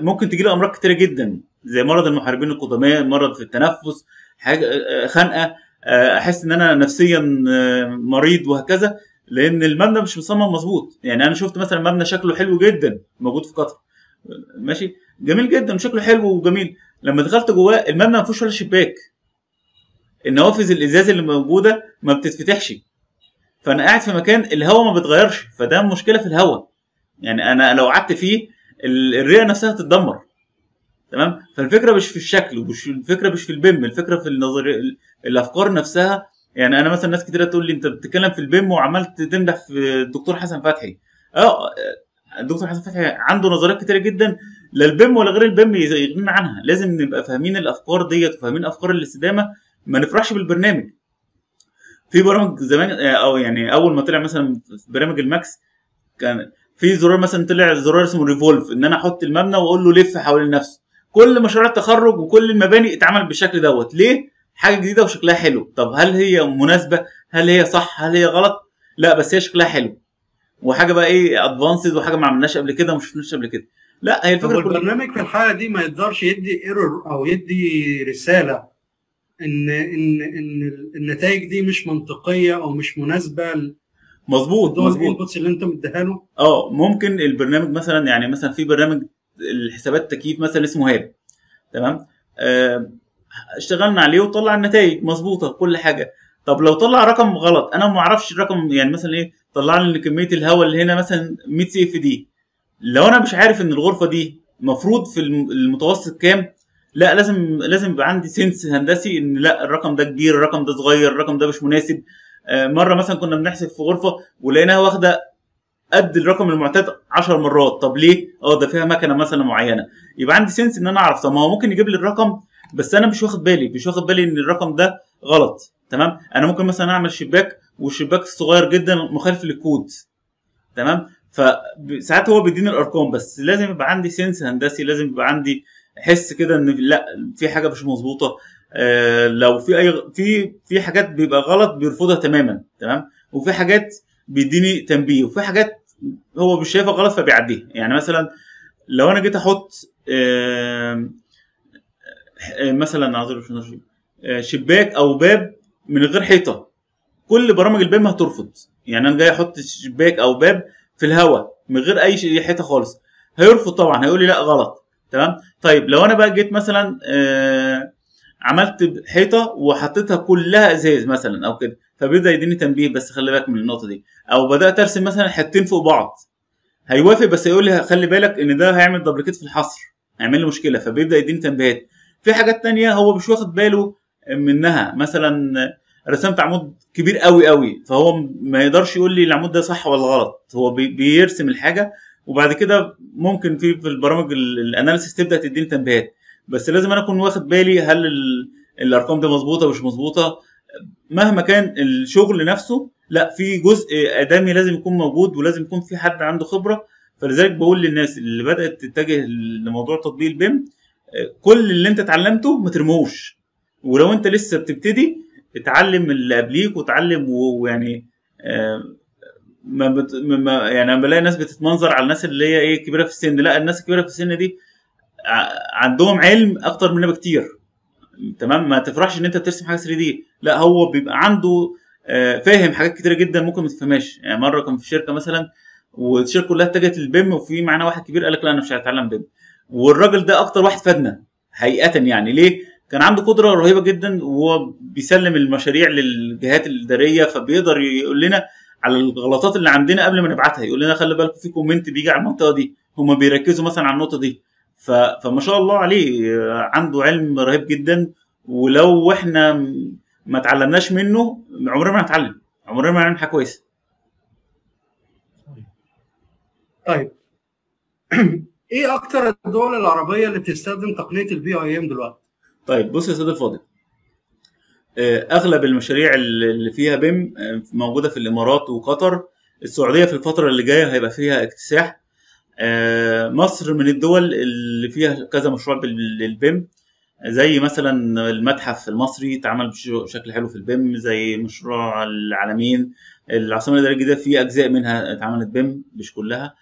ممكن تجي امراض كتيره جدا زي مرض المحاربين القدماء مرض في التنفس حاجه آه، آه، خنقه آه، احس ان انا نفسيا مريض وهكذا لان المبنى مش مصمم مظبوط يعني انا شفت مثلا مبنى شكله حلو جدا موجود في قطر ماشي جميل جدا شكله حلو وجميل لما دخلت جواه المبنى ما فيهوش ولا شباك النوافذ الازاز اللي موجوده ما بتتفتحش فانا قاعد في مكان الهواء ما بيتغيرش فده مشكله في الهواء يعني انا لو قعدت فيه الرئه نفسها هتتدمر تمام فالفكره مش في الشكل ومش الفكره مش في البيم الفكره في النظر الافكار نفسها يعني انا مثلا ناس كتير تقول لي انت بتتكلم في البيم وعملت تمدح في الدكتور حسن فتحي اه الدكتور حسن فتحي عنده نظريات كتيره جدا لا البيم ولا غير البيم يغنينا عنها لازم نبقى فاهمين الافكار ديت وفاهمين افكار الاستدامه ما نفرحش بالبرنامج في برامج زمان آه، او يعني اول ما طلع مثلا برنامج الماكس كان في زرار مثلا طلع زرار اسمه ريفولف ان انا احط المبنى واقول له لف حوالين نفسه كل مشاريع التخرج وكل المباني اتعمل بالشكل دوت ليه حاجه جديده وشكلها حلو طب هل هي مناسبه هل هي صح هل هي غلط لا بس هي شكلها حلو وحاجه بقى ايه ادفانسد وحاجه ما عملناش قبل كده وما شفناش قبل كده لا هي الفكره كلها البرنامج في الحاله دي ما يقدرش يدي ايرور او يدي رساله ان ان ان النتائج دي مش منطقيه او مش مناسبه مظبوط مظبوط اللي انت مديها له اه ممكن البرنامج مثلا يعني مثلا في برنامج الحسابات تكييف مثلا اسمه هاب تمام آه، اشتغلنا عليه وطلع النتائج مظبوطه كل حاجه طب لو طلع رقم غلط انا ما اعرفش الرقم يعني مثلا ايه طلع لي كميه الهواء اللي هنا مثلا 100 سي اف دي لو انا مش عارف ان الغرفه دي المفروض في المتوسط كام لا لازم لازم يبقى عندي سنس هندسي ان لا الرقم ده كبير الرقم ده صغير الرقم ده مش مناسب آه، مره مثلا كنا بنحسب في غرفه ولقيناها واخده قد الرقم المعتاد 10 مرات طب ليه اه ده فيها مكنه مثلا معينه يبقى عندي سنس ان انا اعرف طب ما هو ممكن يجيب لي الرقم بس انا مش واخد بالي مش واخد بالي ان الرقم ده غلط تمام انا ممكن مثلا اعمل شباك والشباك الصغير جدا مخالف للكود تمام فساعات هو بيديني الارقام بس لازم يبقى عندي سنس هندسي لازم يبقى عندي حس كده ان لا في حاجه مش مظبوطه آه، لو في اي في في حاجات بيبقى غلط بيرفضها تماما تمام وفي حاجات بيديني تنبيه وفي حاجات هو مش شايفها غلط فبيعديها يعني مثلا لو انا جيت احط آه، مثلا اعذر آه، شباك او باب من غير حيطه كل برامج ما هترفض يعني انا جاي احط شباك او باب في الهواء من غير اي حيطه خالص هيرفض طبعا هيقول لي لا غلط تمام طيب لو انا بقى جيت مثلا آه عملت حيطه وحطيتها كلها ازاز مثلا او كده فبيبدا يديني تنبيه بس خلي بالك من النقطه دي او بدات ارسم مثلا حتتين فوق بعض هيوافق بس يقول لي خلي بالك ان ده هيعمل دبليكيت في الحصر هيعمل لي مشكله فبيبدا يديني تنبيهات في حاجات تانية هو مش واخد باله منها مثلا رسمت عمود كبير قوي قوي فهو ما يقدرش يقول لي العمود ده صح ولا غلط هو بيرسم الحاجه وبعد كده ممكن في في البرامج الاناليسيس تبدا تديني تنبيهات بس لازم انا اكون واخد بالي هل الارقام دي مظبوطه مش مظبوطه مهما كان الشغل نفسه لا في جزء ادمي لازم يكون موجود ولازم يكون في حد عنده خبره فلذلك بقول للناس اللي بدات تتجه لموضوع تطبيق البيم كل اللي انت اتعلمته ما ترموش ولو انت لسه بتبتدي اتعلم اللي قبليك وتعلم ويعني آه، ما, بت... ما يعني انا بلاقي ناس بتتمنظر على الناس اللي هي ايه كبيره في السن لا الناس الكبيره في السن دي عندهم علم اكتر مننا بكتير تمام ما تفرحش ان انت بترسم حاجه 3 دي لا هو بيبقى عنده آه، فاهم حاجات كتيره جدا ممكن ما تفهمهاش يعني مره كان في شركه مثلا والشركه كلها اتجهت للبيم وفي معانا واحد كبير قال لك لا انا مش هتعلم بيم والراجل ده اكتر واحد فادنا هيئه يعني ليه كان عنده قدره رهيبه جدا وهو بيسلم المشاريع للجهات الاداريه فبيقدر يقول لنا على الغلطات اللي عندنا قبل ما نبعتها يقول لنا خلي بالكم في كومنت بيجي على المنطقه دي هم بيركزوا مثلا على النقطه دي فما شاء الله عليه عنده علم رهيب جدا ولو احنا ما اتعلمناش منه عمرنا ما هنتعلم عمرنا ما هنعمل حاجه كويسه طيب <clears throat> ايه اكتر الدول العربيه اللي بتستخدم تقنيه البي اي ام دلوقتي طيب بص يا سيدي الفاضل آه، اغلب المشاريع اللي فيها بيم آه، موجوده في الامارات وقطر السعوديه في الفتره اللي جايه هيبقى فيها اكتساح آه، مصر من الدول اللي فيها كذا مشروع للبيم زي مثلا المتحف المصري اتعمل بشكل حلو في البيم زي مشروع العالمين العاصمه الاداريه الجديده في اجزاء منها اتعملت بيم مش كلها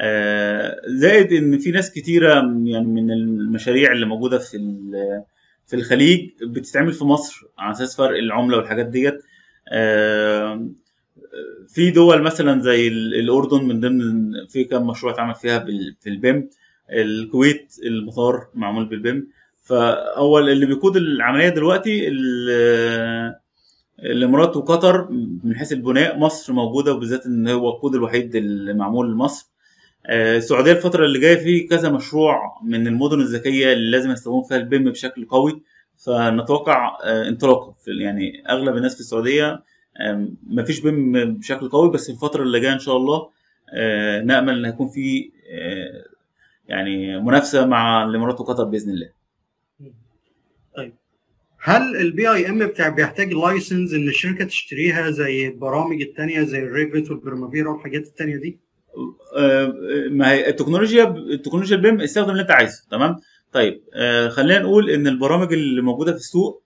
آه، زائد ان في ناس كتيره يعني من المشاريع اللي موجوده في في الخليج بتتعمل في مصر على اساس فرق العمله والحاجات ديت آه، في دول مثلا زي الاردن من ضمن في كم مشروع اتعمل فيها في البيم الكويت المطار معمول بالبيم فاول اللي بيقود العمليه دلوقتي الامارات وقطر من حيث البناء مصر موجوده وبالذات ان هو القود الوحيد اللي معمول لمصر آه، السعوديه الفتره اللي جايه في كذا مشروع من المدن الذكيه اللي لازم يستخدمون فيها البيم بشكل قوي فنتوقع آه، انطلاقه يعني اغلب الناس في السعوديه مفيش بيم بشكل قوي بس الفتره اللي جايه ان شاء الله آه، نامل ان هيكون في آه، يعني منافسه مع الامارات وقطر باذن الله طيب هل البي اي ام بتاع بيحتاج لايسنس ان الشركه تشتريها زي البرامج الثانيه زي الريفت والبرمافيرا والحاجات الثانيه دي؟ آه، ما هي التكنولوجيا التكنولوجيا البيم استخدم اللي انت عايزه تمام؟ طيب خلينا نقول ان البرامج اللي موجوده في السوق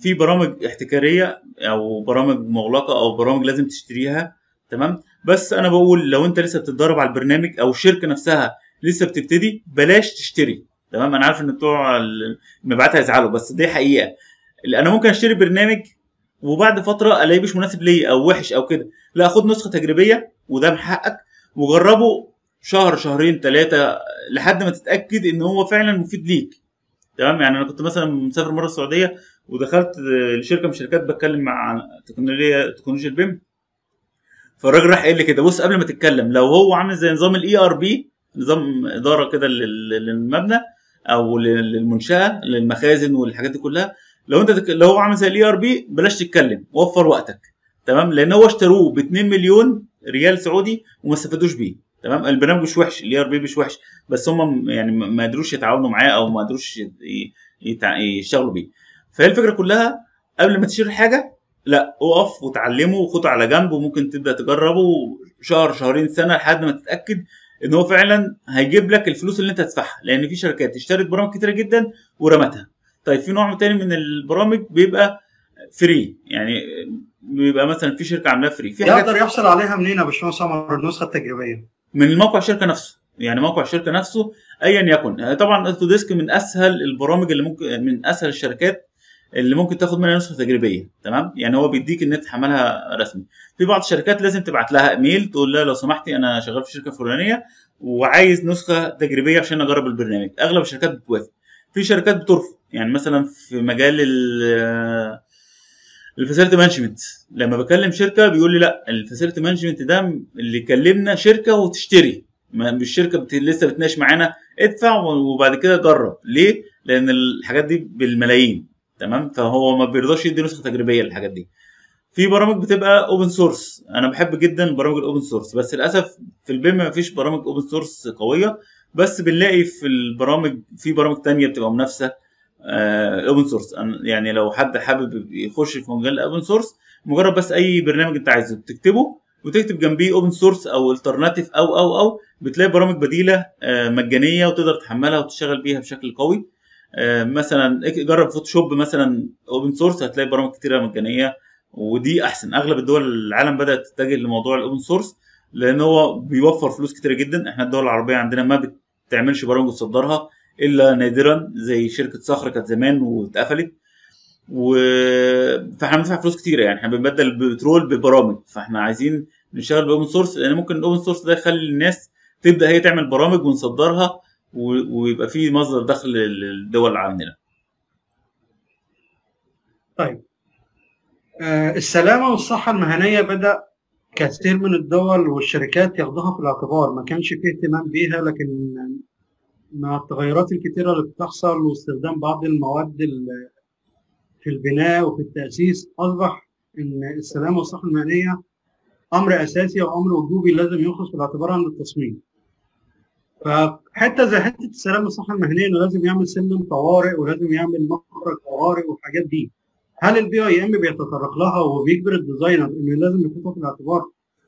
في برامج احتكاريه او برامج مغلقه او برامج لازم تشتريها تمام بس انا بقول لو انت لسه بتتدرب على البرنامج او الشركه نفسها لسه بتبتدي بلاش تشتري تمام انا عارف ان بتوع المبيعات هيزعلوا بس دي حقيقه انا ممكن اشتري برنامج وبعد فتره الاقيه مش مناسب ليا او وحش او كده لا خد نسخه تجريبيه وده من حقك وجربه شهر شهرين ثلاثه لحد ما تتاكد ان هو فعلا مفيد ليك تمام يعني انا كنت مثلا مسافر مره السعوديه ودخلت لشركه من الشركات بتكلم مع تكنولوجيا تكنولوجيا البيم فالراجل راح قال لي كده بص قبل ما تتكلم لو هو عامل زي نظام الاي ار e بي نظام اداره كده للمبنى او للمنشاه للمخازن والحاجات دي كلها لو انت تك... لو هو عامل زي الاي ار e بي بلاش تتكلم وفر وقتك تمام لان هو اشتروه ب 2 مليون ريال سعودي وما استفادوش بيه تمام البرنامج مش وحش الاي ار e بي مش وحش بس هم يعني ما قدروش يتعاونوا معاه او ما قدروش يتع... يشتغلوا بيه فهي الفكره كلها قبل ما تشير حاجه لا اقف وتعلمه وخده على جنب وممكن تبدا تجربه شهر شهرين سنه لحد ما تتاكد ان هو فعلا هيجيب لك الفلوس اللي انت هتدفعها لان في شركات اشترت برامج كتيره جدا ورمتها طيب في نوع تاني من البرامج بيبقى فري يعني بيبقى مثلا في شركه عاملاه فري في يقدر يحصل عليها منين يا باشمهندس عمر النسخه التجريبيه من موقع الشركه نفسه يعني موقع الشركه نفسه ايا يكن آه، طبعا اوتوديسك من اسهل البرامج اللي ممكن من اسهل الشركات اللي ممكن تاخد منها نسخه تجريبيه تمام يعني هو بيديك ان انت تحملها رسمي في بعض الشركات لازم تبعت لها ايميل تقول لها لو سمحتي انا شغال في شركه فلانيه وعايز نسخه تجريبيه عشان اجرب البرنامج اغلب الشركات بتوافق في شركات بترفض يعني مثلا في مجال الفاسيلتي مانجمنت لما بكلم شركه بيقول لي لا الفاسيلتي مانجمنت ده اللي كلمنا شركه وتشتري مش شركه بت... لسه بتناقش معانا ادفع وبعد كده جرب ليه لان الحاجات دي بالملايين تمام فهو ما بيرضاش يدي نسخه تجريبيه للحاجات دي في برامج بتبقى اوبن سورس انا بحب جدا برامج الاوبن سورس بس للاسف في البيم ما فيش برامج اوبن سورس قويه بس بنلاقي في البرامج في برامج تانية بتبقى منافسه اوبن آه، سورس يعني لو حد حابب يخش في مجال الاوبن سورس مجرد بس اي برنامج انت عايزه بتكتبه وتكتب جنبيه اوبن سورس او الترناتيف او او او بتلاقي برامج بديله آه، مجانيه وتقدر تحملها وتشتغل بيها بشكل قوي آه، مثلا جرب فوتوشوب مثلا اوبن سورس هتلاقي برامج كتيره مجانيه ودي احسن اغلب الدول العالم بدات تتجه لموضوع الاوبن سورس لان هو بيوفر فلوس كتيره جدا احنا الدول العربيه عندنا ما بتعملش برامج وتصدرها الا نادرا زي شركه صخر كانت زمان واتقفلت و فاحنا بندفع فلوس كتيره يعني احنا بنبدل البترول ببرامج فاحنا عايزين نشتغل باوبن سورس لان ممكن الاوبن سورس ده يخلي الناس تبدا هي تعمل برامج ونصدرها ويبقى في مصدر دخل للدول عندنا طيب آه، السلامة والصحة المهنية بدأ كثير من الدول والشركات ياخدوها في الاعتبار ما كانش فيه اهتمام بيها لكن مع التغيرات الكثيرة اللي بتحصل واستخدام بعض المواد في البناء وفي التأسيس أصبح إن السلامة والصحة المهنية أمر أساسي وأمر وجوبي لازم يخلص في الاعتبار عند التصميم ف حته زي حته السلام الصحه المهنيه انه لازم يعمل سلم طوارئ ولازم يعمل مخرج طوارئ والحاجات دي هل البي اي ام بيتطرق لها وبيجبر الديزاينر انه لازم يحطها في الاعتبار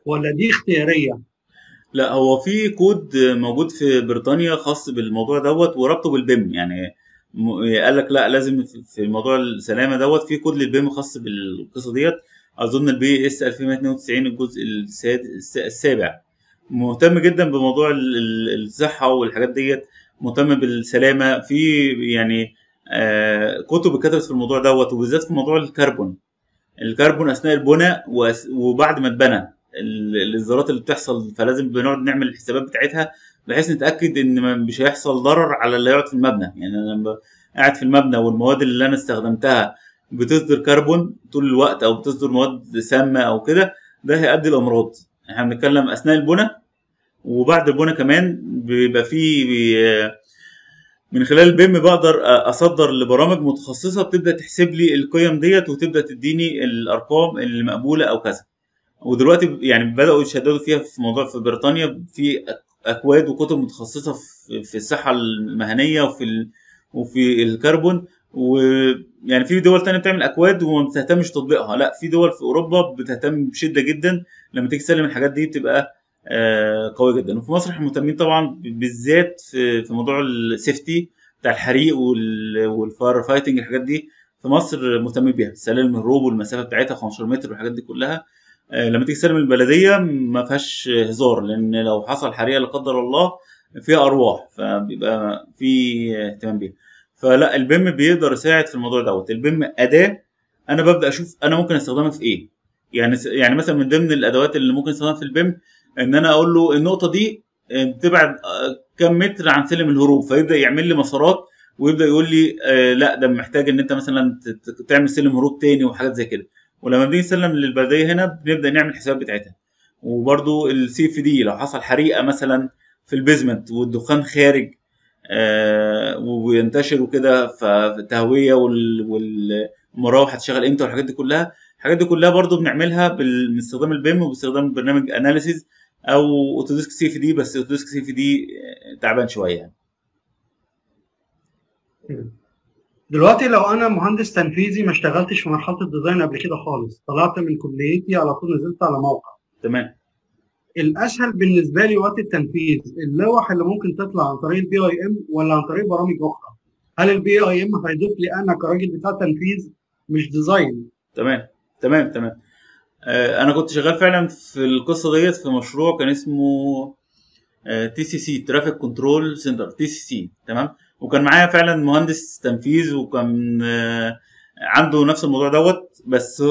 ولا دي اختياريه؟ لا هو في كود موجود في بريطانيا خاص بالموضوع دوت وربطه بالبيم يعني قال لك لا لازم في موضوع السلامه دوت في كود للبيم خاص بالقصه ديت اظن البي اس 2192 الجزء السابع مهتم جدا بموضوع الصحه والحاجات ديت مهتم بالسلامه في يعني آه كتب اتكتبت في الموضوع دوت وبالذات في موضوع الكربون الكربون اثناء البناء وبعد ما اتبنى الذرات اللي بتحصل فلازم بنقعد نعمل الحسابات بتاعتها بحيث نتاكد ان مش هيحصل ضرر على اللي هيقعد في المبنى يعني انا لما قاعد في المبنى والمواد اللي انا استخدمتها بتصدر كربون طول الوقت او بتصدر مواد سامه او كده ده هيؤدي لامراض احنا بنتكلم اثناء البنى وبعد البنى كمان بيبقى في من خلال البيم بقدر اصدر لبرامج متخصصه بتبدا تحسب لي القيم ديت وتبدا تديني الارقام اللي مقبوله او كذا ودلوقتي يعني بداوا يشددوا فيها في موضوع في بريطانيا في اكواد وكتب متخصصه في الصحه المهنيه وفي وفي الكربون و يعني في دول تانية بتعمل اكواد وما بتهتمش تطبيقها لا في دول في اوروبا بتهتم بشده جدا لما تيجي تسلم الحاجات دي بتبقى آه قويه جدا وفي مصر احنا مهتمين طبعا بالذات في, في موضوع السيفتي بتاع الحريق والفاير فايتنج الحاجات دي في مصر مهتمين بيها سلالم الروب والمسافه بتاعتها 15 متر والحاجات دي كلها آه لما تيجي تسلم البلديه ما فيهاش هزار لان لو حصل حريقه لا قدر الله فيها ارواح فبيبقى في اهتمام بيها فلا البيم بيقدر يساعد في الموضوع دوت البيم اداه انا ببدا اشوف انا ممكن استخدمها في ايه يعني يعني مثلا من ضمن الادوات اللي ممكن استخدمها في البيم ان انا اقول له النقطه دي آه، تبعد آه، كم متر عن سلم الهروب فيبدا يعمل لي مسارات ويبدا يقول لي آه، لا ده محتاج ان انت مثلا تعمل سلم هروب تاني وحاجات زي كده ولما بنيجي نسلم للبلديه هنا بنبدا نعمل الحساب بتاعتها وبرده السي اف دي لو حصل حريقه مثلا في البيزمنت والدخان خارج آه، وينتشر وكده فتهويه والمراوح هتشتغل امتى والحاجات دي كلها الحاجات دي كلها برضو بنعملها باستخدام البيم وباستخدام برنامج اناليسيز او اوتوديسك سي في دي بس اوتوديسك سي في دي تعبان شويه يعني دلوقتي لو انا مهندس تنفيذي ما اشتغلتش في مرحله الديزاين قبل كده خالص طلعت من كليتي على طول نزلت على موقع تمام الاسهل بالنسبه لي وقت التنفيذ اللوح اللي ممكن تطلع عن طريق البي اي ام ولا عن طريق برامج اخرى هل البي اي ام هيضيف لي انا كراجل بتاع تنفيذ مش ديزاين تمام تمام تمام آه انا كنت شغال فعلا في القصه ديت في مشروع كان اسمه تي سي سي ترافيك كنترول سنتر تي سي سي تمام وكان معايا فعلا مهندس تنفيذ وكان آه عنده نفس الموضوع دوت بس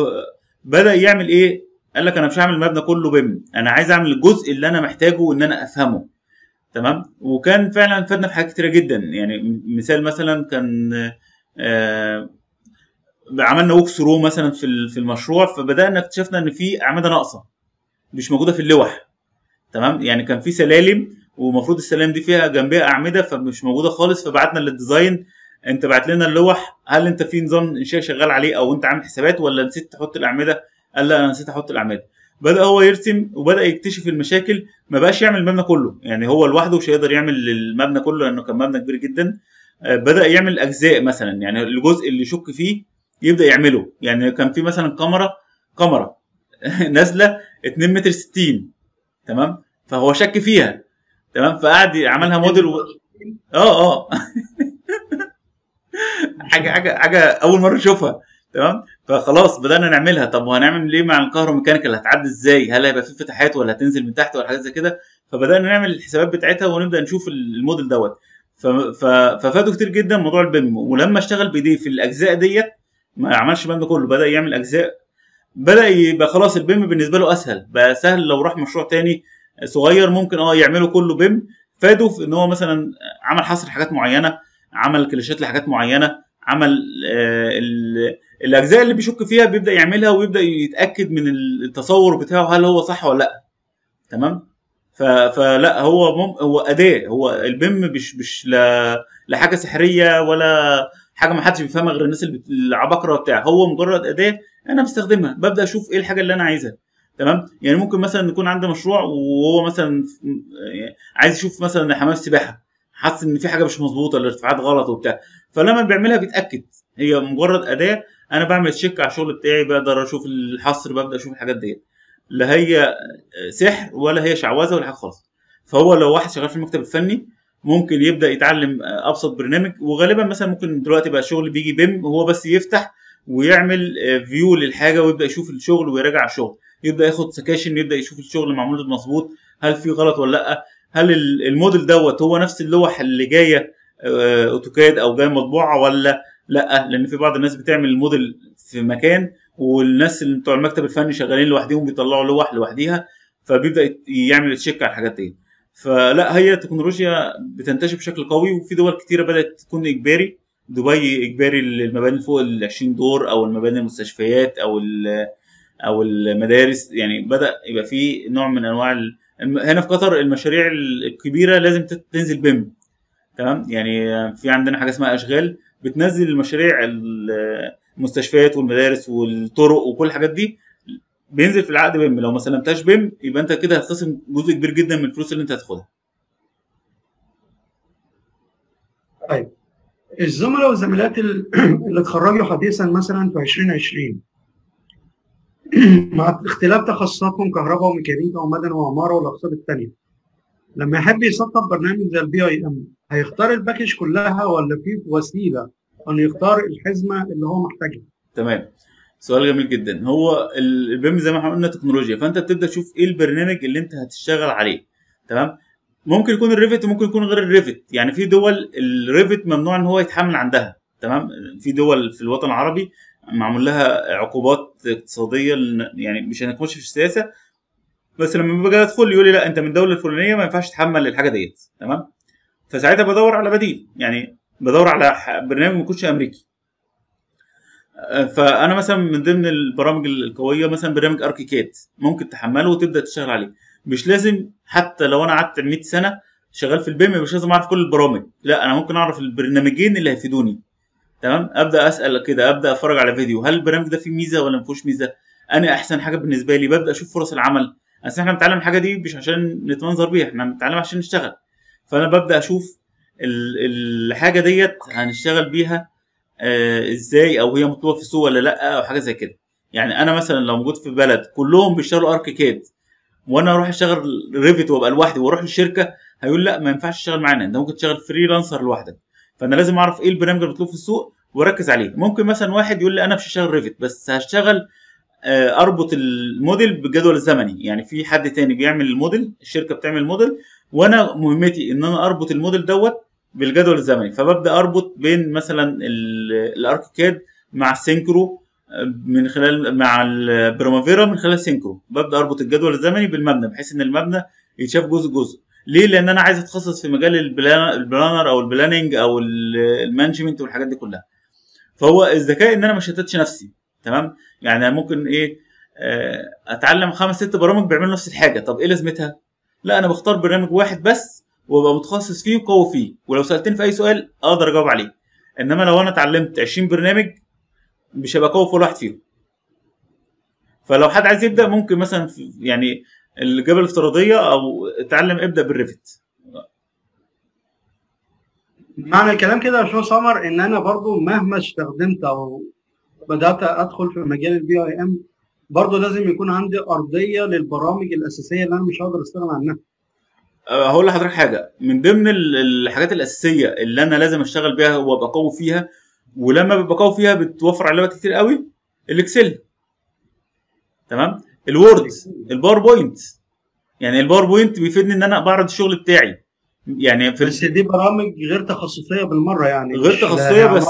بدا يعمل ايه قال لك انا مش هعمل المبنى كله بم انا عايز اعمل الجزء اللي انا محتاجه ان انا افهمه تمام وكان فعلا فادنا في حاجات كتيره جدا يعني مثال مثلا كان آه عملنا ووك ثرو مثلا في في المشروع فبدانا اكتشفنا ان في اعمده ناقصه مش موجوده في اللوح تمام يعني كان في سلالم ومفروض السلالم دي فيها جنبها اعمده فمش موجوده خالص فبعتنا للديزاين انت بعت لنا اللوح هل انت في نظام انشاء شغال عليه او انت عامل حسابات ولا نسيت تحط الاعمده قال لا انا نسيت احط الاعمده بدا هو يرسم وبدا يكتشف المشاكل ما بقاش يعمل المبنى كله يعني هو لوحده مش هيقدر يعمل المبنى كله لانه كان مبنى كبير جدا آه، بدا يعمل اجزاء مثلا يعني الجزء اللي يشك فيه يبدا يعمله يعني كان في مثلا كاميرا كاميرا <laughs> نازله 2 متر 60 تمام فهو شك فيها تمام فقعد عملها موديل و... اه اه <laughs> حاجه حاجه حاجه اول مره اشوفها تمام فخلاص بدانا نعملها طب وهنعمل ليه مع اللي هتعدي ازاي هل هيبقى في فتحات ولا هتنزل من تحت ولا حاجات زي كده فبدانا نعمل الحسابات بتاعتها ونبدا نشوف الموديل دوت ففادوا كتير جدا موضوع البيم ولما اشتغل بايديه في الاجزاء ديت ما عملش بند كله بدا يعمل اجزاء بدا يبقى خلاص البيم بالنسبه له اسهل بقى سهل لو راح مشروع تاني صغير ممكن اه يعمله كله بيم فادوا في ان هو مثلا عمل حصر حاجات معينه عمل كليشات لحاجات معينه عمل آه الاجزاء اللي بيشك فيها بيبدا يعملها ويبدا يتاكد من التصور بتاعه هل هو صح ولا لا تمام فلا هو مم هو اداه هو البيم مش مش لا, لا حاجه سحريه ولا حاجه ما حدش بيفهمها غير الناس العباقره بتاع هو مجرد اداه انا بستخدمها ببدا اشوف ايه الحاجه اللي انا عايزها تمام يعني ممكن مثلا يكون عندي مشروع وهو مثلا عايز يشوف مثلا حمام السباحه حاسس ان في حاجه مش مظبوطه الارتفاعات غلط وبتاع فلما بيعملها بيتاكد هي مجرد اداه انا بعمل تشيك على الشغل بتاعي بقدر اشوف الحصر ببدا اشوف الحاجات ديت لا هي سحر ولا هي شعوذه ولا حاجه خالص فهو لو واحد شغال في المكتب الفني ممكن يبدا يتعلم ابسط برنامج وغالبا مثلا ممكن دلوقتي بقى الشغل بيجي بيم هو بس يفتح ويعمل فيو للحاجه ويبدا يشوف الشغل ويراجع الشغل يبدا ياخد سكاشن يبدا يشوف الشغل معمول مظبوط هل في غلط ولا لا هل الموديل دوت هو نفس اللوح اللي جايه اوتوكاد آه، او جايه مطبوعه ولا لا لان في بعض الناس بتعمل الموديل في مكان والناس اللي بتوع المكتب الفني شغالين لوحدهم بيطلعوا لوح لوحديها فبيبدا يعمل تشيك على الحاجات دي فلا هي التكنولوجيا بتنتشر بشكل قوي وفي دول كتيره بدات تكون اجباري دبي اجباري المباني فوق ال 20 دور او المباني المستشفيات او او المدارس يعني بدا يبقى في نوع من انواع هنا في قطر المشاريع الكبيره لازم تنزل بيم تمام يعني في عندنا حاجه اسمها اشغال بتنزل المشاريع المستشفيات والمدارس والطرق وكل الحاجات دي بينزل في العقد بم لو ما سلمتهاش بم يبقى انت كده هتخصم جزء كبير جدا من الفلوس اللي انت هتاخدها طيب الزملاء والزميلات <clears throat> اللي اتخرجوا حديثا مثلا في 2020 <clears throat> مع اختلاف تخصصاتهم كهرباء وميكانيكا ومدن وعماره والاقسام الثانيه لما يحب يسطب برنامج زي البي اي ام هيختار الباكج كلها ولا في وسيله أن يختار الحزمة اللي هو محتاجها تمام سؤال جميل جدا هو البيم زي ما احنا قلنا تكنولوجيا فانت بتبدا تشوف ايه البرنامج اللي انت هتشتغل عليه تمام ممكن يكون الريفت وممكن يكون غير الريفت يعني في دول الريفت ممنوع ان هو يتحمل عندها تمام في دول في الوطن العربي معمول لها عقوبات اقتصاديه يعني مش هنخش في السياسه بس لما باجي ادخل يقول لي لا انت من الدوله الفلانيه ما ينفعش تتحمل الحاجه ديت تمام فساعتها بدور على بديل يعني بدور على برنامج ما يكونش امريكي آه، فانا مثلا من ضمن البرامج القويه مثلا برنامج اركيكات ممكن تحمله وتبدا تشتغل عليه مش لازم حتى لو انا قعدت 100 سنه شغال في البيم مش لازم اعرف كل البرامج لا انا ممكن اعرف البرنامجين اللي هيفيدوني تمام ابدا اسال كده ابدا اتفرج على فيديو هل البرنامج ده فيه ميزه ولا ما فيهوش ميزه انا احسن حاجه بالنسبه لي ببدا اشوف فرص العمل اصل احنا بنتعلم الحاجه دي مش عشان نتمنظر بيها احنا بنتعلم عشان نشتغل فانا ببدا اشوف الحاجه ديت هنشتغل بيها آه، ازاي او هي مطلوبه في السوق ولا لا او حاجه زي كده يعني انا مثلا لو موجود في بلد كلهم بيشتغلوا ارك كاد وانا اروح اشتغل ريفت وابقى لوحدي واروح للشركه هيقول لا ما ينفعش تشتغل معانا انت ممكن تشتغل فريلانسر لوحدك فانا لازم اعرف ايه البرنامج المطلوب في السوق واركز عليه ممكن مثلا واحد يقول لي انا مش هشتغل ريفت بس هشتغل آه، اربط الموديل بالجدول الزمني يعني في حد تاني بيعمل الموديل الشركه بتعمل الموديل وانا مهمتي ان انا اربط الموديل دوت بالجدول الزمني فببدا اربط بين مثلا الاركيكاد مع السينكرو آه، من خلال مع البرامافيرا من خلال سينكرو ببدا اربط الجدول الزمني بالمبنى بحيث ان المبنى يتشاف جزء جزء ليه لان انا عايز اتخصص في مجال البلانر او البلاننج او المانجمنت والحاجات دي كلها فهو الذكاء ان انا ما شتتش نفسي تمام يعني ممكن ايه آه، اتعلم خمس ست برامج بيعملوا نفس الحاجه طب ايه لازمتها لا انا بختار برنامج واحد بس وابقى متخصص فيه وقوي فيه ولو سالتني في اي سؤال اقدر اجاوب عليه انما لو انا اتعلمت 20 برنامج مش هبقى قوي في واحد فيهم فلو حد عايز يبدا ممكن مثلا يعني الاجابه الافتراضيه او اتعلم ابدا بالريفت معنى الكلام كده يا باشمهندس عمر ان انا برضو مهما استخدمت او بدات ادخل في مجال البي اي ام برضو لازم يكون عندي ارضيه للبرامج الاساسيه اللي انا مش هقدر استغنى عنها أه، هقول لحضرتك حاجه من ضمن الحاجات الاساسيه اللي انا لازم اشتغل بيها وابقى قوي فيها ولما ببقى قوي فيها بتوفر على وقت كتير قوي الاكسل تمام الوورد الباوربوينت يعني الباوربوينت بيفيدني ان انا بعرض الشغل بتاعي يعني في بس دي برامج غير تخصصيه بالمره يعني غير تخصصيه بس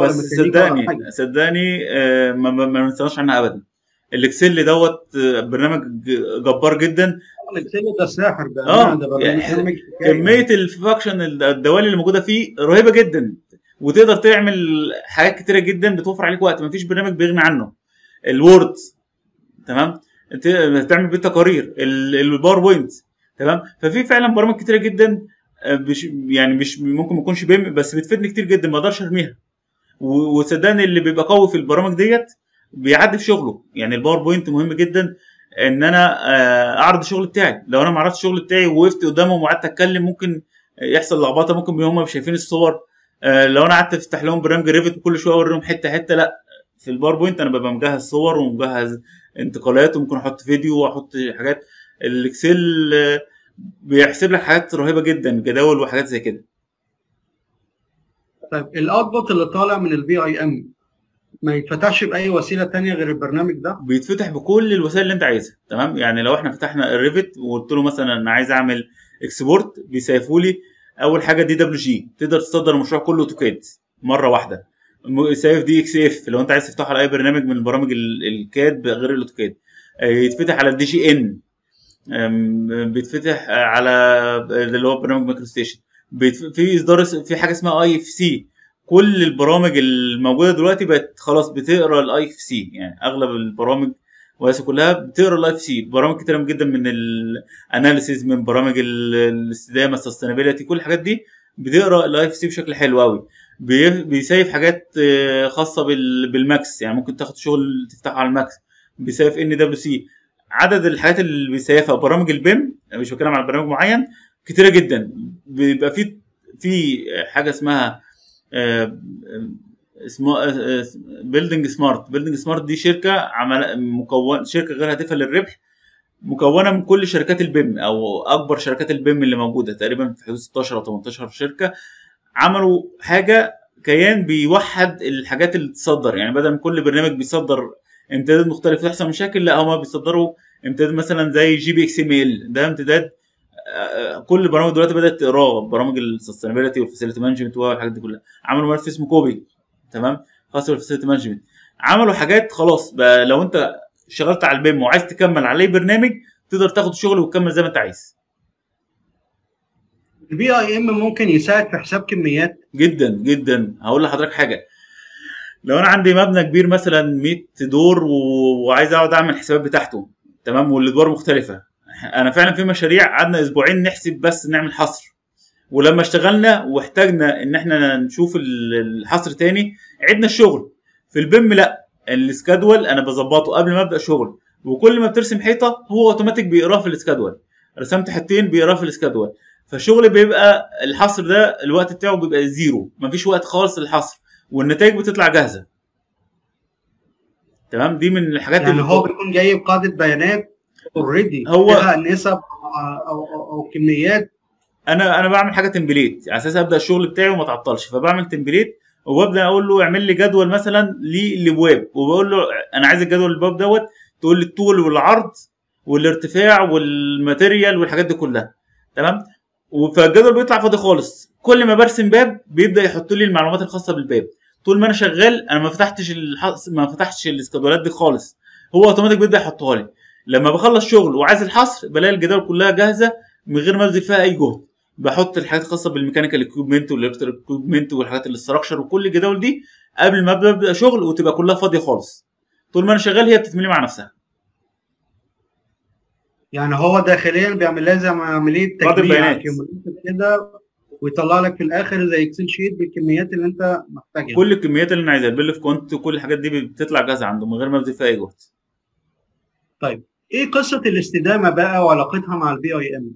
بس صدقني صدقني آه، ما, ما, عنها ابدا الاكسل دوت آه، برنامج جبار جدا السيد ده ساحر اه يعني كميه الفاكشن الدوالي اللي موجوده فيه رهيبه جدا وتقدر تعمل حاجات كتيره جدا بتوفر عليك وقت مفيش برنامج بيغني عنه الوورد تمام تعمل بتعمل بيه تقارير الباوربوينت تمام ففي فعلا برامج كتيره جدا مش آه، يعني مش ممكن ما تكونش بس بتفيدني كتير جدا ما اقدرش ارميها وصدقني اللي بيبقى قوي في البرامج ديت بيعدي في شغله يعني الباوربوينت مهم جدا ان انا آه، اعرض الشغل بتاعي لو انا ما عرضتش الشغل بتاعي ووقفت قدامهم وقعدت اتكلم ممكن يحصل لخبطه ممكن هم مش شايفين الصور آه، لو انا قعدت افتح لهم برنامج ريفت وكل شويه اوريهم حته حته لا في الباوربوينت انا ببقى مجهز صور ومجهز انتقالات وممكن احط فيديو واحط حاجات الاكسل آه، بيحسب لك حاجات رهيبه جدا جداول وحاجات زي كده طيب الاوتبوت اللي طالع من البي اي ام ما يتفتحش باي وسيله تانية غير البرنامج ده بيتفتح بكل الوسائل اللي انت عايزها تمام يعني لو احنا فتحنا الريفت وقلت له مثلا انا عايز اعمل اكسبورت بيسيفوا لي اول حاجه دي دبليو جي تقدر تصدر المشروع كله اوتوكاد مره واحده سيف دي اكس اف لو انت عايز تفتحه على اي برنامج من برامج الكاد غير الاوتوكاد آه، يتفتح على الدي جي ان بيتفتح على اللي هو برنامج مايكرو ستيشن في اصدار في حاجه اسمها اي اف سي كل البرامج الموجوده دلوقتي بقت خلاص بتقرا الاي اف سي يعني اغلب البرامج وليس كلها بتقرا الاي اف سي برامج كتيره جدا من الاناليسيز من برامج الاستدامه السستينابيلتي كل الحاجات دي بتقرا الاي اف سي بشكل حلو قوي بيسيف حاجات آه، خاصه بالماكس يعني ممكن تاخد شغل تفتحه على الماكس بيسيف ان دبليو سي عدد الحاجات اللي بيسيفها برامج البيم مش بتكلم على برنامج معين كتيره جدا بيبقى في في حاجه اسمها آه، اسمه بيلدنج سمارت بيلدنج سمارت دي شركه عمل مكون شركه غير هادفه للربح مكونه من كل شركات البيم او اكبر شركات البيم اللي موجوده تقريبا في حدود 16 او 18 شركه عملوا حاجه كيان بيوحد الحاجات اللي بتصدر يعني بدل كل برنامج بيصدر امتداد مختلف تحصل مشاكل لا هما بيصدروا امتداد مثلا زي جي بي اكس ام ال ده امتداد كل البرامج دلوقتي بدات تقراه برامج السستينابيلتي والفاسيلتي مانجمنت والحاجات دي كلها عملوا ملف اسمه كوبي تمام خاص بالفاسيلتي مانجمنت عملوا حاجات خلاص بقى لو انت شغلت على البيم وعايز تكمل عليه برنامج تقدر تاخد شغل وتكمل زي ما انت عايز البي اي ام ممكن يساعد في حساب كميات جدا جدا هقول لحضرتك حاجه لو انا عندي مبنى كبير مثلا 100 دور وعايز اقعد اعمل حسابات بتاعته تمام والادوار مختلفه انا فعلا في مشاريع قعدنا اسبوعين نحسب بس نعمل حصر ولما اشتغلنا واحتاجنا ان احنا نشوف الحصر تاني عدنا الشغل في البيم لا السكادول انا بظبطه قبل ما ابدا شغل وكل ما بترسم حيطه هو اوتوماتيك بيقراه في السكادول رسمت حتتين بيقراه في السكادول فالشغل بيبقى الحصر ده الوقت بتاعه بيبقى زيرو مفيش وقت خالص للحصر والنتائج بتطلع جاهزه تمام دي من الحاجات يعني اللي هو بيكون جايب قاعده بيانات اوريدي هو نسب او او, أو كميات انا انا بعمل حاجه تمبليت يعني على اساس ابدا الشغل بتاعي وما تعطلش فبعمل تمبليت وببدا اقول له اعمل لي جدول مثلا للبواب وبقول له انا عايز الجدول الباب دوت تقول لي الطول والعرض والارتفاع والماتيريال والحاجات دي كلها تمام فالجدول بيطلع فاضي خالص كل ما برسم باب بيبدا يحط لي المعلومات الخاصه بالباب طول ما انا شغال انا ما فتحتش الحص... ما فتحتش الاسكادولات دي خالص هو اوتوماتيك بيبدا يحطها لي لما بخلص شغل وعايز الحصر بلاقي الجداول كلها جاهزه من غير ما ابذل فيها اي جهد بحط الحاجات الخاصه بالميكانيكال اكويبمنت والالكتريك اكويبمنت والحاجات الاستراكشر وكل الجداول دي قبل ما ابدا شغل وتبقى كلها فاضيه خالص طول ما انا شغال هي بتتملي مع نفسها يعني هو داخليا بيعمل لها زي عمليه تجميع كده ويطلع لك في الاخر زي اكسل شيت بالكميات اللي انت محتاجها كل الكميات اللي انا عايزها البيل اوف كونت وكل الحاجات دي بتطلع جاهزه عنده من غير ما ابذل فيها اي جهد طيب ايه قصه الاستدامه بقى وعلاقتها مع البي اي ام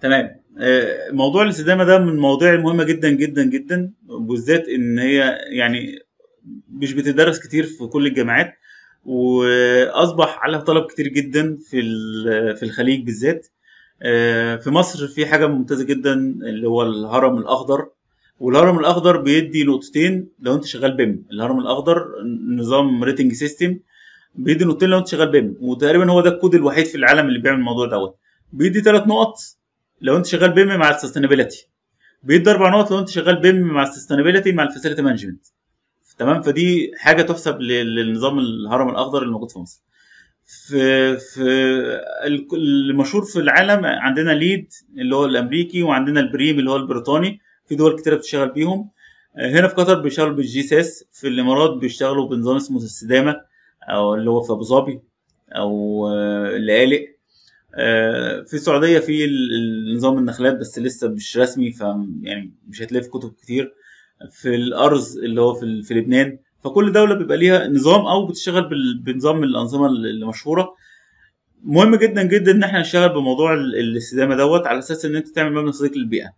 تمام آه، موضوع الاستدامه ده من المواضيع المهمه جدا جدا جدا بالذات ان هي يعني مش بتدرس كتير في كل الجامعات واصبح عليها طلب كتير جدا في في الخليج بالذات آه، في مصر في حاجه ممتازه جدا اللي هو الهرم الاخضر والهرم الاخضر بيدي نقطتين لو انت شغال بيم الهرم الاخضر نظام ريتنج سيستم بيدي نقطتين لو انت شغال بيم وتقريبا هو ده الكود الوحيد في العالم اللي بيعمل الموضوع دوت بيدي ثلاث نقط لو انت شغال بيم مع السستينابيلتي بيدي اربع نقط لو انت شغال بيم مع السستينابيلتي مع الفاسيلتي مانجمنت تمام فدي حاجه تحسب للنظام الهرم الاخضر اللي موجود في مصر في في المشهور في العالم عندنا ليد اللي هو الامريكي وعندنا البريم اللي هو البريطاني في دول كتيره بتشتغل بيهم هنا في قطر بيشتغلوا بالجي ساس في الامارات بيشتغلوا بنظام اسمه السدامه او اللي هو في ابو ظبي او آه، القالق آه، في السعوديه في نظام النخلات بس لسه مش رسمي ف يعني مش هتلاقي في كتب كتير في الارز اللي هو في, في لبنان فكل دوله بيبقى ليها نظام او بتشتغل بنظام الانظمه اللي مشهوره مهم جدا جدا ان احنا نشتغل بموضوع الاستدامه دوت على اساس ان انت تعمل مبنى صديق للبيئه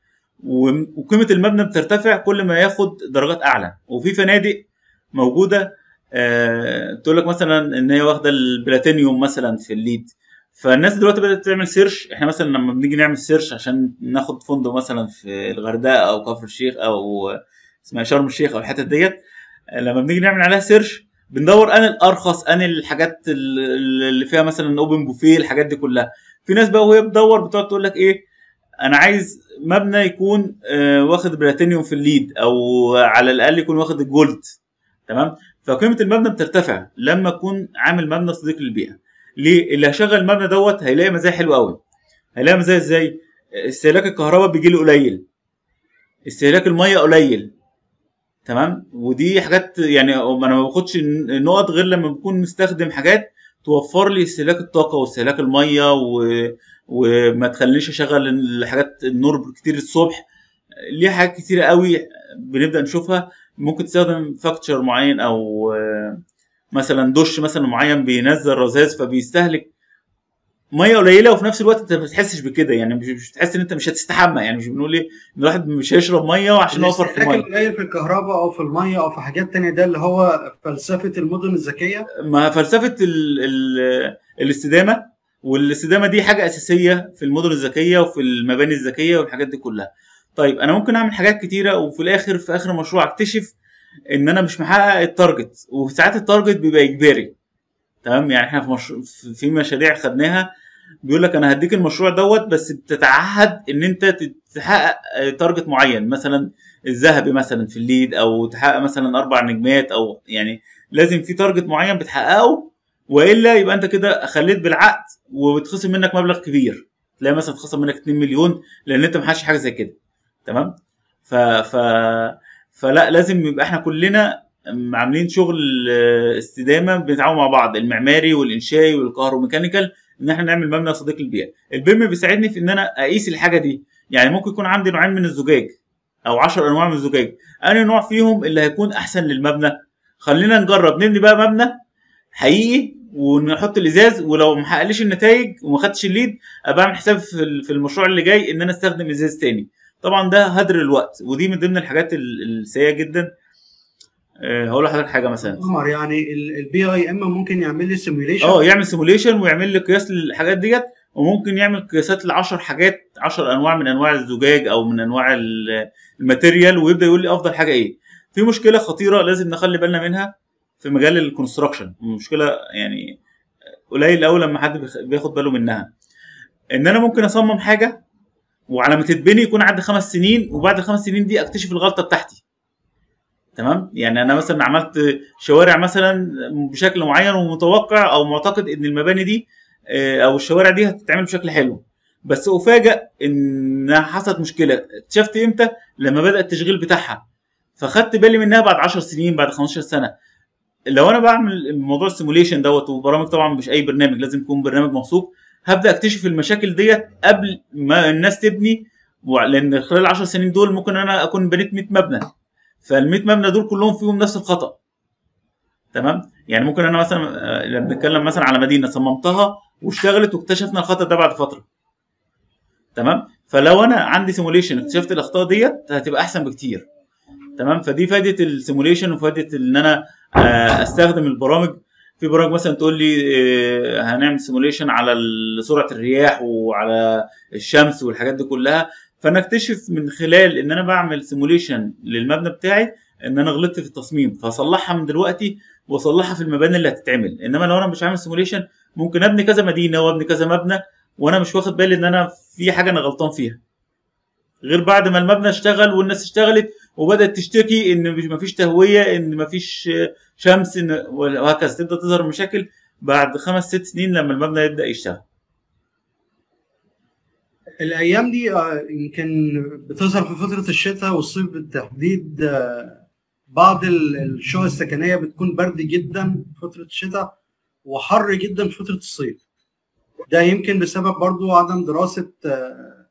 وقيمه المبنى بترتفع كل ما ياخد درجات اعلى وفي فنادق موجوده آه، تقول لك مثلا ان هي واخده البلاتينيوم مثلا في الليد فالناس دلوقتي بدات تعمل سيرش احنا مثلا لما بنيجي نعمل سيرش عشان ناخد فندق مثلا في الغردقه او كفر الشيخ او اسمها شرم الشيخ او الحتت ديت لما بنيجي نعمل عليها سيرش بندور انا الارخص انا الحاجات اللي فيها مثلا اوبن بوفيه الحاجات دي كلها في ناس بقى وهي بتدور بتقعد تقول لك ايه انا عايز مبنى يكون آه، واخد بلاتينيوم في الليد او على الاقل يكون واخد الجولد تمام فقيمه المبنى بترتفع لما اكون عامل مبنى صديق للبيئه ليه اللي هشغل المبنى دوت هيلاقي مزايا حلوه أوي هيلاقي مزايا ازاي استهلاك الكهرباء بيجي له قليل استهلاك الميه قليل تمام ودي حاجات يعني انا ما باخدش نقط غير لما بكون مستخدم حاجات توفر لي استهلاك الطاقه واستهلاك الميه و... وما تخلينيش اشغل الحاجات النور كتير الصبح ليها حاجات كتيره أوي بنبدا نشوفها ممكن تستخدم فاكتشر معين او آه، مثلا دش مثلا معين بينزل رذاذ فبيستهلك ميه قليله وفي نفس الوقت انت ما بتحسش بكده يعني مش بتحس ان انت مش هتستحمى يعني مش بنقول ايه ان الواحد مش هيشرب ميه وعشان يوفر في الميه قليل إيه في الكهرباء او في الميه او في حاجات تانية ده اللي هو فلسفه المدن الذكيه ما فلسفه الـ الـ الاستدامه والاستدامه دي حاجه اساسيه في المدن الذكيه وفي المباني الذكيه والحاجات دي كلها طيب انا ممكن اعمل حاجات كتيره وفي الاخر في اخر المشروع اكتشف ان انا مش محقق التارجت وساعات التارجت بيبقى اجباري تمام يعني احنا في مشروع في مشاريع خدناها بيقول لك انا هديك المشروع دوت بس بتتعهد ان انت تحقق تارجت آه، معين مثلا الذهبي مثلا في الليد او تحقق مثلا اربع نجمات او يعني لازم في تارجت معين بتحققه والا يبقى انت كده خليت بالعقد وبتخصم منك مبلغ كبير تلاقي مثلا اتخصم منك 2 مليون لان انت ما حاجه زي كده تمام ف... ف... فلا لازم يبقى احنا كلنا عاملين شغل آه، استدامه بنتعاون مع بعض المعماري والانشائي والكهروميكانيكال ان احنا نعمل مبنى صديق للبيئه البيم بيساعدني في ان انا اقيس الحاجه دي يعني ممكن يكون عندي نوعين من الزجاج او 10 انواع من الزجاج انا نوع فيهم اللي هيكون احسن للمبنى خلينا نجرب نبني بقى مبنى حقيقي ونحط الازاز ولو ما حققليش النتائج وما خدتش الليد ابقى اعمل حساب في المشروع اللي جاي ان انا استخدم ازاز تاني طبعا ده هدر الوقت ودي من ضمن الحاجات السيئه جدا آه، هقول لحضرتك حاجه مثلا عمر يعني البي اي اما ممكن يعمل لي سيموليشن اه يعمل سيموليشن ويعمل لي قياس للحاجات ديت وممكن يعمل قياسات ل 10 حاجات 10 انواع من انواع الزجاج او من انواع الماتيريال ويبدا يقول لي افضل حاجه ايه في مشكله خطيره لازم نخلي بالنا منها في مجال الكونستراكشن مشكله يعني قليل قوي لما حد بياخد باله منها ان انا ممكن اصمم حاجه وعلى ما تتبني يكون عدى خمس سنين وبعد الخمس سنين دي اكتشف الغلطه بتاعتي تمام يعني انا مثلا عملت شوارع مثلا بشكل معين ومتوقع او معتقد ان المباني دي آه، او الشوارع دي هتتعمل بشكل حلو بس افاجئ ان حصلت مشكله اكتشفت امتى لما بدا التشغيل بتاعها فخدت بالي منها بعد 10 سنين بعد 15 سنه لو انا بعمل موضوع السيموليشن دوت وبرامج طبعا مش اي برنامج لازم يكون برنامج موثوق هبدا اكتشف المشاكل ديت قبل ما الناس تبني لان خلال 10 سنين دول ممكن انا اكون بنيت 100 مبنى فال 100 مبنى دول كلهم فيهم نفس الخطا تمام يعني ممكن انا مثلا آه، لما بنتكلم مثلا على مدينه صممتها واشتغلت واكتشفنا الخطا ده بعد فتره تمام فلو انا عندي سيموليشن اكتشفت الاخطاء ديت هتبقى احسن بكتير تمام فدي فائده السيموليشن وفائده ان انا آه، استخدم البرامج في برامج مثلا تقول لي آه، هنعمل سيموليشن على سرعه الرياح وعلى الشمس والحاجات دي كلها فانا اكتشف من خلال ان انا بعمل سيموليشن للمبنى بتاعي ان انا غلطت في التصميم فاصلحها من دلوقتي واصلحها في المباني اللي هتتعمل انما لو انا مش عامل سيموليشن ممكن ابني كذا مدينه وابني كذا مبنى وانا مش واخد بالي ان انا في حاجه انا غلطان فيها غير بعد ما المبنى اشتغل والناس اشتغلت وبدات تشتكي ان مفيش تهويه ان مفيش شمس وهكذا تبدا تظهر مشاكل بعد خمس ست سنين لما المبنى يبدا يشتغل الايام دي آه، يمكن بتظهر في فتره الشتاء والصيف بالتحديد آه، بعض الشقق السكنيه بتكون برد جدا في فتره الشتاء وحر جدا في فتره الصيف ده يمكن بسبب برضو عدم دراسه آه،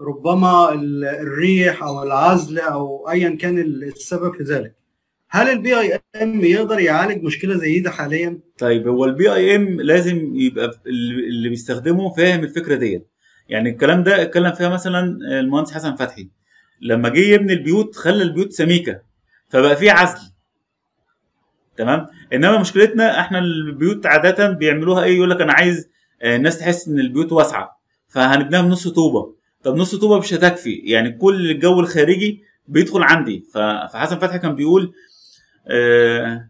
ربما الريح او العزل او ايا كان السبب في ذلك هل البي اي ام يقدر يعالج مشكله زي دي حاليا؟ طيب هو البي اي ام لازم يبقى اللي بيستخدمه فاهم الفكره ديت يعني الكلام ده اتكلم فيها مثلا المهندس حسن فتحي لما جه يبني البيوت خلى البيوت سميكه فبقى فيه عزل تمام انما مشكلتنا احنا البيوت عاده بيعملوها ايه يقول لك انا عايز آه، الناس تحس ان البيوت واسعه فهنبنيها بنص طوبه طب نص طوبه مش هتكفي يعني كل الجو الخارجي بيدخل عندي فحسن فتحي كان بيقول آه،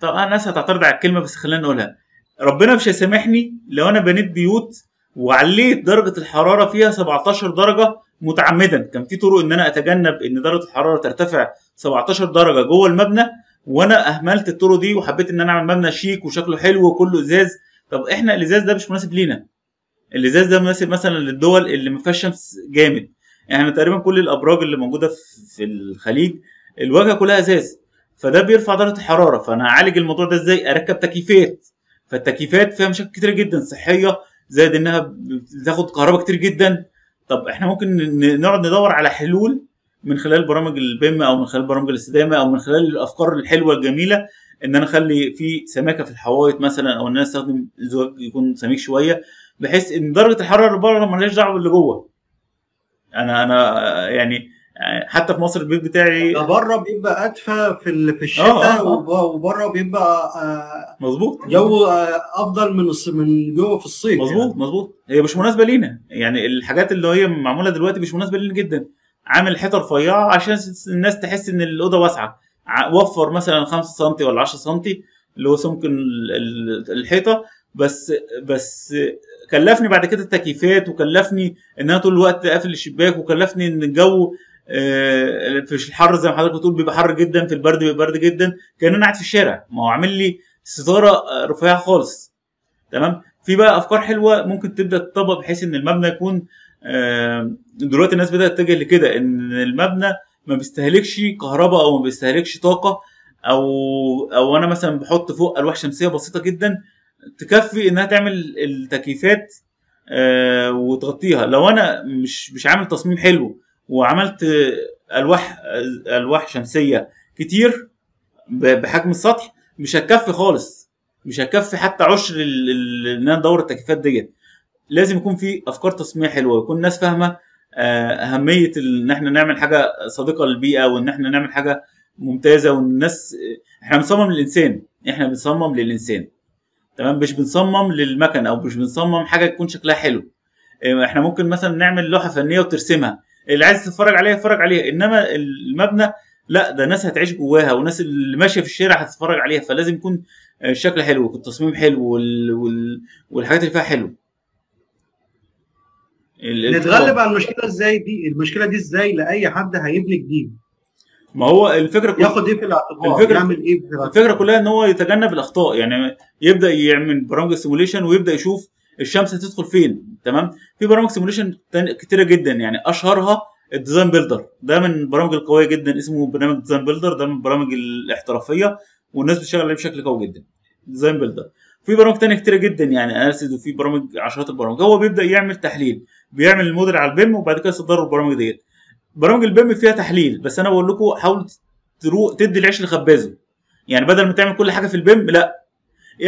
طبعا الناس هتعترض على الكلمه بس خلينا نقولها ربنا مش هيسامحني لو انا بنيت بيوت وعليت درجه الحراره فيها 17 درجه متعمدا كان في طرق ان انا اتجنب ان درجه الحراره ترتفع 17 درجه جوه المبنى وانا اهملت الطرق دي وحبيت ان انا اعمل مبنى شيك وشكله حلو وكله ازاز طب احنا الازاز ده مش مناسب لينا الازاز ده مناسب مثلا للدول اللي ما فيهاش شمس جامد يعني تقريبا كل الابراج اللي موجوده في الخليج الواجهه كلها ازاز فده بيرفع درجه الحراره فانا هعالج الموضوع ده ازاي اركب تكييفات فالتكييفات فيها مشاكل كتير جدا صحيه زائد انها بتاخد كهرباء كتير جدا طب احنا ممكن نقعد ندور على حلول من خلال برامج البيم او من خلال برامج الاستدامه او من خلال الافكار الحلوه الجميله ان انا اخلي في سماكه في الحوائط مثلا او ان انا استخدم زجاج يكون سميك شويه بحيث ان درجه الحراره اللي بره ملهاش دعوه باللي جوه انا انا يعني يعني حتى في مصر البيت بتاعي ده بره بيبقى ادفى في في الشتاء آه، آه، آه. وبره بيبقى مظبوط جو افضل من من جوه في الصيف يعني. مظبوط يعني. مظبوط هي مش مناسبه لينا يعني الحاجات اللي هي معموله دلوقتي مش مناسبه لينا جدا عامل حيطه رفيعه عشان الناس تحس ان الاوضه واسعه وفر مثلا 5 سم ولا 10 سم اللي هو سمك الحيطه بس بس كلفني بعد كده التكييفات وكلفني ان انا طول الوقت قافل الشباك وكلفني ان الجو آه، في الحر زي ما حضرتك بتقول بيبقى حر جدا في البرد بيبقى برد جدا كان انا قاعد في الشارع ما هو عامل لي ستاره آه، رفيعه خالص تمام في بقى افكار حلوه ممكن تبدا تطبق بحيث ان المبنى يكون آه، دلوقتي الناس بدات تتجه لكده ان المبنى ما بيستهلكش كهرباء او ما بيستهلكش طاقه او او انا مثلا بحط فوق الواح شمسيه بسيطه جدا تكفي انها تعمل التكييفات وتغطيها لو انا مش مش عامل تصميم حلو وعملت الواح الواح شمسيه كتير بحجم السطح مش هتكفي خالص مش هتكفي حتى عشر ان انا ادور التكييفات ديت لازم يكون في افكار تصميم حلوه ويكون الناس فاهمه آه، اهميه ان احنا نعمل حاجه صادقه للبيئه وان احنا نعمل حاجه ممتازه والناس احنا بنصمم للانسان احنا بنصمم للانسان تمام مش بنصمم للمكن او مش بنصمم حاجه تكون شكلها حلو آه، احنا ممكن مثلا نعمل لوحه فنيه وترسمها اللي عايز تتفرج عليها اتفرج عليها انما المبنى لا ده ناس هتعيش جواها وناس اللي ماشيه في الشارع هتتفرج عليها فلازم يكون الشكل حلو والتصميم حلو وال... وال... والحاجات اللي فيها حلوه نتغلب على المشكله ازاي دي المشكله دي ازاي لاي حد هيبني جديد ما هو الفكره كلها ياخد ايه في الاعتبار الفكرة... يعمل ايه في الاعتبار الفكره كلها ان هو يتجنب الاخطاء يعني يبدا يعمل برامج السيموليشن ويبدا يشوف الشمس هتدخل فين تمام في برامج سيموليشن كتيره جدا يعني اشهرها الديزاين بيلدر ده من البرامج القويه جدا اسمه برنامج ديزاين بيلدر ده من البرامج الاحترافيه والناس بتشتغل عليه بشكل قوي جدا ديزاين بيلدر في برامج تانية كتيرة جدا يعني اناليسيز وفي برامج عشرات البرامج هو بيبدا يعمل تحليل بيعمل الموديل على البيم وبعد كده يصدر البرامج ديت برامج البيم فيها تحليل بس انا بقول لكم حاولوا تدي العيش لخبازه يعني بدل ما تعمل كل حاجه في البيم لا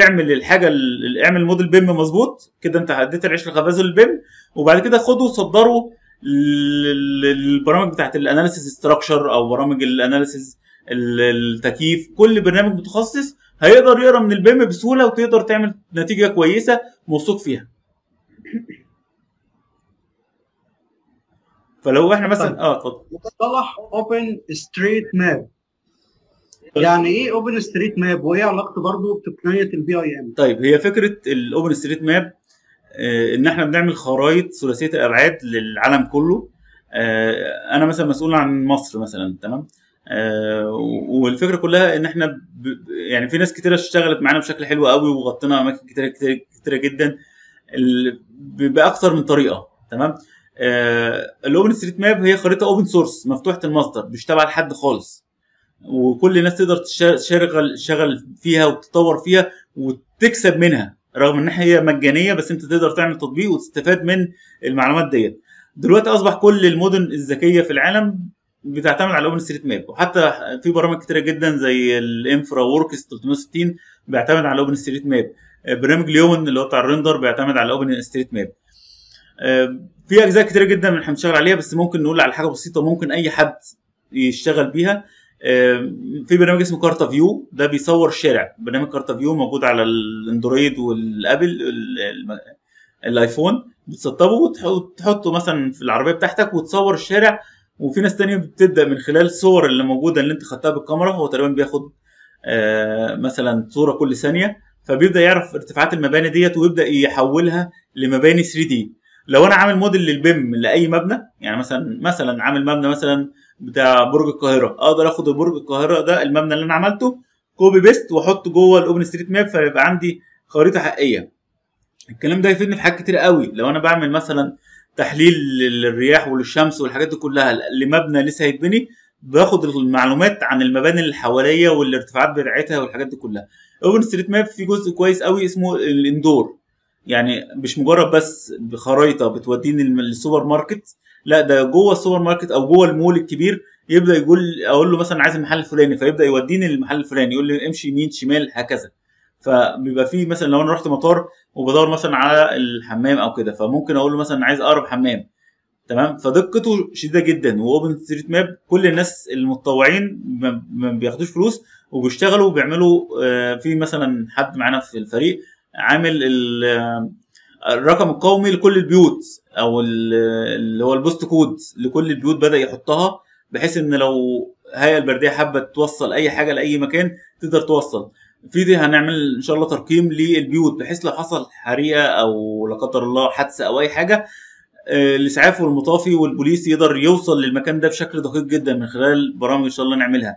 اعمل الحاجه اعمل موديل بيم مظبوط كده انت هديت العيش لخبازه البيم وبعد كده خده وصدره للبرامج بتاعت الاناليسيز ستراكشر او برامج الاناليسيز التكييف كل برنامج متخصص هيقدر يقرا من البيم بسهوله وتقدر تعمل نتيجه كويسه موثوق فيها فلو احنا مثلا طيب. اه اتفضل مصطلح اوبن ستريت ماب يعني ايه اوبن ستريت ماب وايه علاقته برضه بتقنيه البي اي ام طيب هي فكره الاوبن ستريت ماب ان احنا بنعمل خرائط ثلاثيه الابعاد للعالم كله آه، انا مثلا مسؤول عن مصر مثلا تمام آه، والفكره كلها ان احنا ب... يعني في ناس كتيره اشتغلت معانا بشكل حلو قوي وغطينا اماكن كتيره كتيره, كتيرة جدا باكثر من طريقه تمام الاوبن ستريت ماب هي خريطه اوبن سورس مفتوحه المصدر مش تابعه لحد خالص وكل الناس تقدر تشغل شغل فيها وتطور فيها وتكسب منها رغم ان هي مجانيه بس انت تقدر تعمل تطبيق وتستفاد من المعلومات ديت دلوقتي اصبح كل المدن الذكيه في العالم بتعتمد على اوبن ستريت ماب وحتى في برامج كتيره جدا زي الانفرا ووركس 360 بيعتمد على اوبن ستريت ماب برنامج ليون اللي هو بتاع الريندر بيعتمد على اوبن ستريت ماب في اجزاء كتيره جدا احنا بنشتغل عليها بس ممكن نقول على حاجه بسيطه ممكن اي حد يشتغل بيها في برنامج اسمه كارتا فيو ده بيصور شارع برنامج كارتا فيو موجود على الاندرويد والابل الايفون بتسطبه وتحطه مثلا في العربيه بتاعتك وتصور الشارع وفي ناس تانية بتبدا من خلال الصور اللي موجوده اللي انت خدتها بالكاميرا هو تقريبا بياخد آه، مثلا صوره كل ثانيه فبيبدا يعرف ارتفاعات المباني ديت ويبدا يحولها لمباني 3 دي لو انا عامل موديل للبيم لاي مبنى يعني مثلا مثلا عامل مبنى مثلا بتاع برج القاهره اقدر اخد برج القاهره ده المبنى اللي انا عملته كوبي بيست واحطه جوه الاوبن ستريت ماب فيبقى عندي خريطه حقيقيه الكلام ده يفيدني في حاجات كتير قوي لو انا بعمل مثلا تحليل للرياح وللشمس والحاجات دي كلها لمبنى لسه هيتبني باخد المعلومات عن المباني اللي حواليا والارتفاعات بتاعتها والحاجات دي كلها اوبن ستريت ماب في جزء كويس قوي اسمه الاندور يعني مش مجرد بس بخريطه بتوديني للسوبر ماركت لا ده جوه السوبر ماركت او جوه المول الكبير يبدا يقول اقول له مثلا عايز المحل الفلاني فيبدا يوديني للمحل الفلاني يقول لي امشي يمين شمال هكذا فبيبقى في مثلا لو انا رحت مطار وبدور مثلا على الحمام او كده فممكن اقول له مثلا عايز اقرب حمام تمام فدقته شديده جدا واوبن ستريت ماب كل الناس المتطوعين ما بياخدوش فلوس وبيشتغلوا وبيعملوا آه، في مثلا حد معانا في الفريق عامل الرقم القومي لكل البيوت او اللي هو البوست كود لكل البيوت بدا يحطها بحيث ان لو هيئه البرديه حابه توصل اي حاجه لاي مكان تقدر توصل في دي هنعمل ان شاء الله ترقيم للبيوت بحيث لو حصل حريقه او لا قدر الله حادثه او اي حاجه آه، الاسعاف والمطافي والبوليس يقدر يوصل للمكان ده بشكل دقيق جدا من خلال برامج ان شاء الله نعملها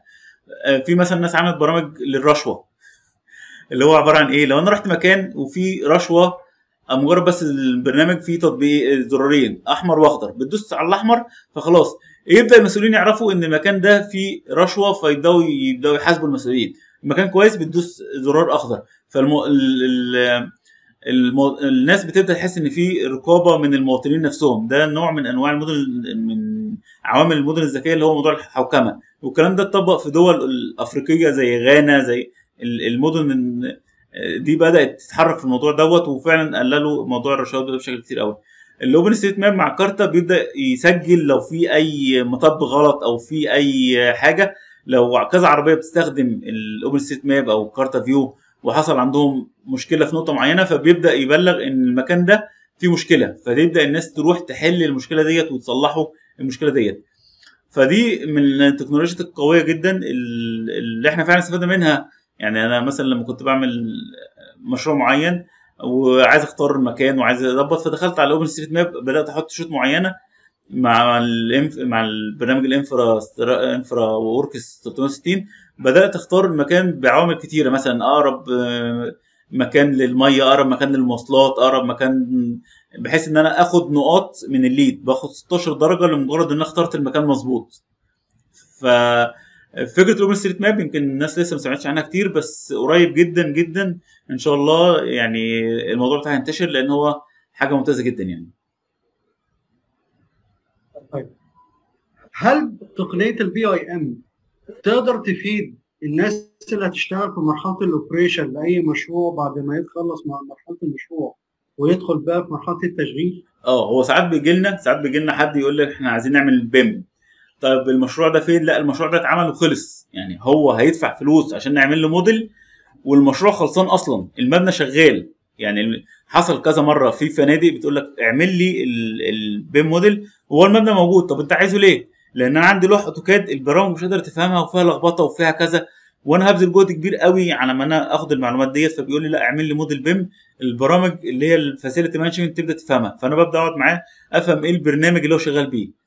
آه، في مثلا ناس عملت برامج للرشوه اللي هو عباره عن ايه لو انا رحت مكان وفي رشوه مجرد بس البرنامج فيه تطبيق زرارين احمر واخضر بتدوس على الاحمر فخلاص يبدا المسؤولين يعرفوا ان المكان ده فيه رشوه فيبداوا يبداوا يحاسبوا المسؤولين المكان كويس بتدوس زرار اخضر فالم ال... المو... الناس بتبدا تحس ان في رقابه من المواطنين نفسهم ده نوع من انواع المدن من عوامل المدن الذكيه اللي هو موضوع الحوكمه والكلام ده اتطبق في دول افريقيه زي غانا زي المدن دي بدات تتحرك في الموضوع دوت وفعلا قللوا موضوع الرشاوي ده بشكل كتير قوي الاوبن ستيت ماب مع كارتا بيبدا يسجل لو في اي مطب غلط او في اي حاجه لو كذا عربيه بتستخدم الاوبن ستيت ماب او كارتا فيو وحصل عندهم مشكله في نقطه معينه فبيبدا يبلغ ان المكان ده فيه مشكله فتبدا الناس تروح تحل المشكله ديت وتصلحوا المشكله ديت فدي من التكنولوجيات القويه جدا اللي احنا فعلا استفدنا منها يعني انا مثلا لما كنت بعمل مشروع معين وعايز اختار المكان وعايز اظبط فدخلت على اوبن ستريت ماب بدات احط شروط معينه مع الانف مع البرنامج الانفرا انفرا ووركس 360 بدات اختار المكان بعوامل كتيره مثلا اقرب آه، مكان للميه اقرب مكان للمواصلات اقرب مكان بحيث ان انا اخد نقاط من الليد باخد 16 درجه لمجرد ان انا اخترت المكان مظبوط ف فكره الاوبن ستريت ماب يمكن الناس لسه ما سمعتش عنها كتير بس قريب جدا جدا ان شاء الله يعني الموضوع بتاعها هينتشر لان هو حاجه ممتازه جدا يعني طيب هل تقنيه البي اي ام تقدر تفيد الناس اللي هتشتغل في مرحله الاوبريشن لاي مشروع بعد ما يتخلص مع مرحله المشروع ويدخل بقى في مرحله التشغيل؟ اه هو ساعات بيجي لنا ساعات بيجي لنا حد يقول لك احنا عايزين نعمل بيم طيب المشروع ده فين؟ لا المشروع ده اتعمل وخلص يعني هو هيدفع فلوس عشان نعمل له موديل والمشروع خلصان اصلا المبنى شغال يعني حصل كذا مره في فنادق بتقول لك اعمل لي البيم موديل هو المبنى موجود طب انت عايزه ليه؟ لان انا عندي لوحه اوتوكاد البرامج مش قادر تفهمها وفيها لخبطه وفيها كذا وانا هبذل جهد كبير قوي على ما انا اخد المعلومات ديت فبيقول لي لا اعمل لي موديل بيم البرامج اللي هي الفاسيلتي مانجمنت تبدا تفهمها فانا ببدا اقعد معاه افهم ايه البرنامج اللي هو شغال بيه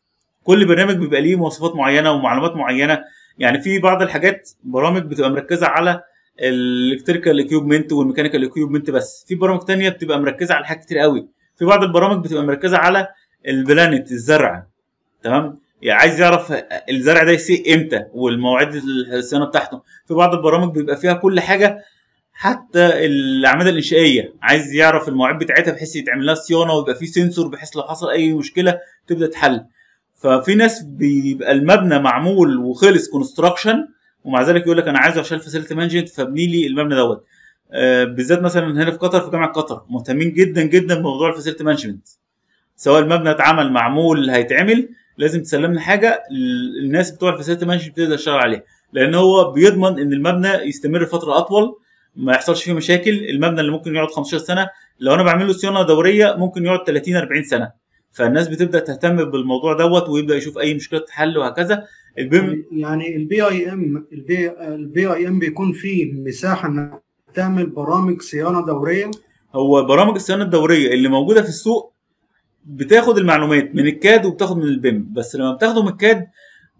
كل برنامج بيبقى ليه مواصفات معينه ومعلومات معينه يعني في بعض الحاجات برامج بتبقى مركزه على الالكتريكال اكيوبمنت والميكانيكال اكيوبمنت بس في برامج تانية بتبقى مركزه على حاجات كتير قوي في بعض البرامج بتبقى مركزه على البلانت الزرع تمام يعني عايز يعرف الزرع ده يسيء امتى والمواعيد الصيانه بتاعته في بعض البرامج بيبقى فيها كل حاجه حتى الاعمده الانشائيه عايز يعرف المواعيد بتاعتها بحيث يتعمل لها صيانه ويبقى في سنسور بحيث لو حصل اي مشكله تبدا تحل ففي ناس بيبقى المبنى معمول وخلص كونستراكشن ومع ذلك يقول لك انا عايزه عشان فاسيلتي مانجمنت فابني لي المبنى دوت آه، بالذات مثلا هنا في قطر في جامعه قطر مهتمين جدا جدا بموضوع الفاسيلتي مانجمنت سواء المبنى اتعمل معمول هيتعمل لازم تسلم لي حاجه الناس بتوع الفاسيلتي مانجمنت تقدر تشتغل عليها لان هو بيضمن ان المبنى يستمر فتره اطول ما يحصلش فيه مشاكل المبنى اللي ممكن يقعد 15 سنه لو انا بعمل له صيانه دوريه ممكن يقعد 30 40 سنه فالناس بتبدا تهتم بالموضوع دوت ويبدا يشوف اي مشكله تتحل وهكذا البيم يعني البي اي ام البي اي ام بيكون فيه مساحه انك تعمل برامج صيانه دوريه هو برامج الصيانه الدوريه اللي موجوده في السوق بتاخد المعلومات من الكاد وبتاخد من البيم بس لما بتاخده من الكاد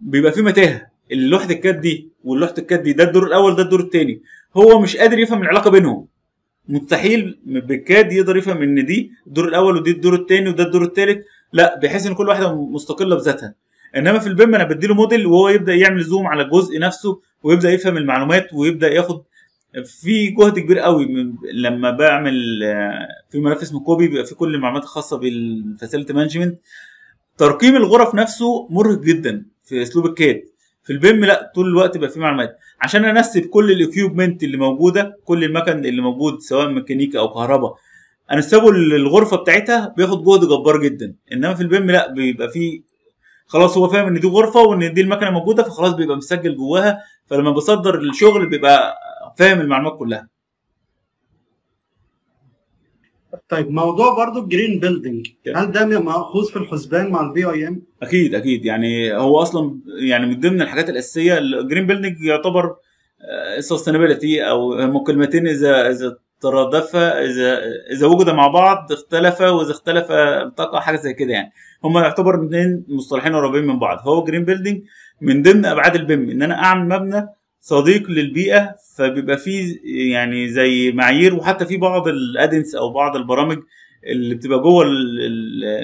بيبقى فيه متاهه اللوحه الكاد دي واللوحه الكاد دي ده الدور الاول ده الدور الثاني هو مش قادر يفهم العلاقه بينهم مستحيل بالكاد يقدر يفهم ان دي الدور الاول ودي الدور الثاني وده الدور الثالث لا بحيث ان كل واحده مستقله بذاتها انما في البيم انا بديله موديل وهو يبدا يعمل زوم على الجزء نفسه ويبدا يفهم المعلومات ويبدا ياخد في جهد كبير قوي لما بعمل آه، في ملف اسمه كوبي بيبقى في كل المعلومات الخاصه بالفاسيلتي مانجمنت ترقيم الغرف نفسه مرهق جدا في اسلوب الكاد في البيم لا طول الوقت بيبقى في معلومات عشان انسب كل الاكيوبمنت اللي موجوده كل المكن اللي موجود سواء ميكانيكا او كهرباء انسبه للغرفه بتاعتها بياخد جهد جبار جدا انما في البيم لا بيبقى فيه خلاص هو فاهم ان دي غرفه وان دي المكنه موجوده فخلاص بيبقى مسجل جواها فلما بصدر الشغل بيبقى فاهم المعلومات كلها طيب موضوع برضو الجرين بيلدينج هل ده مأخوذ في الحسبان مع البي اي ام؟ اكيد اكيد يعني هو اصلا يعني من ضمن الحاجات الاساسيه الجرين بيلدينج يعتبر السستينابيلتي آه، او هم كلمتين اذا اذا ترادفا اذا اذا وجد مع بعض اختلفا واذا اختلف التقى آه، حاجه زي كده يعني هم يعتبر اثنين مصطلحين قريبين من بعض فهو جرين بيلدينج من ضمن ابعاد البيم ان انا اعمل مبنى صديق للبيئه فبيبقى فيه يعني زي معايير وحتى في بعض الادنس او بعض البرامج اللي بتبقى جوه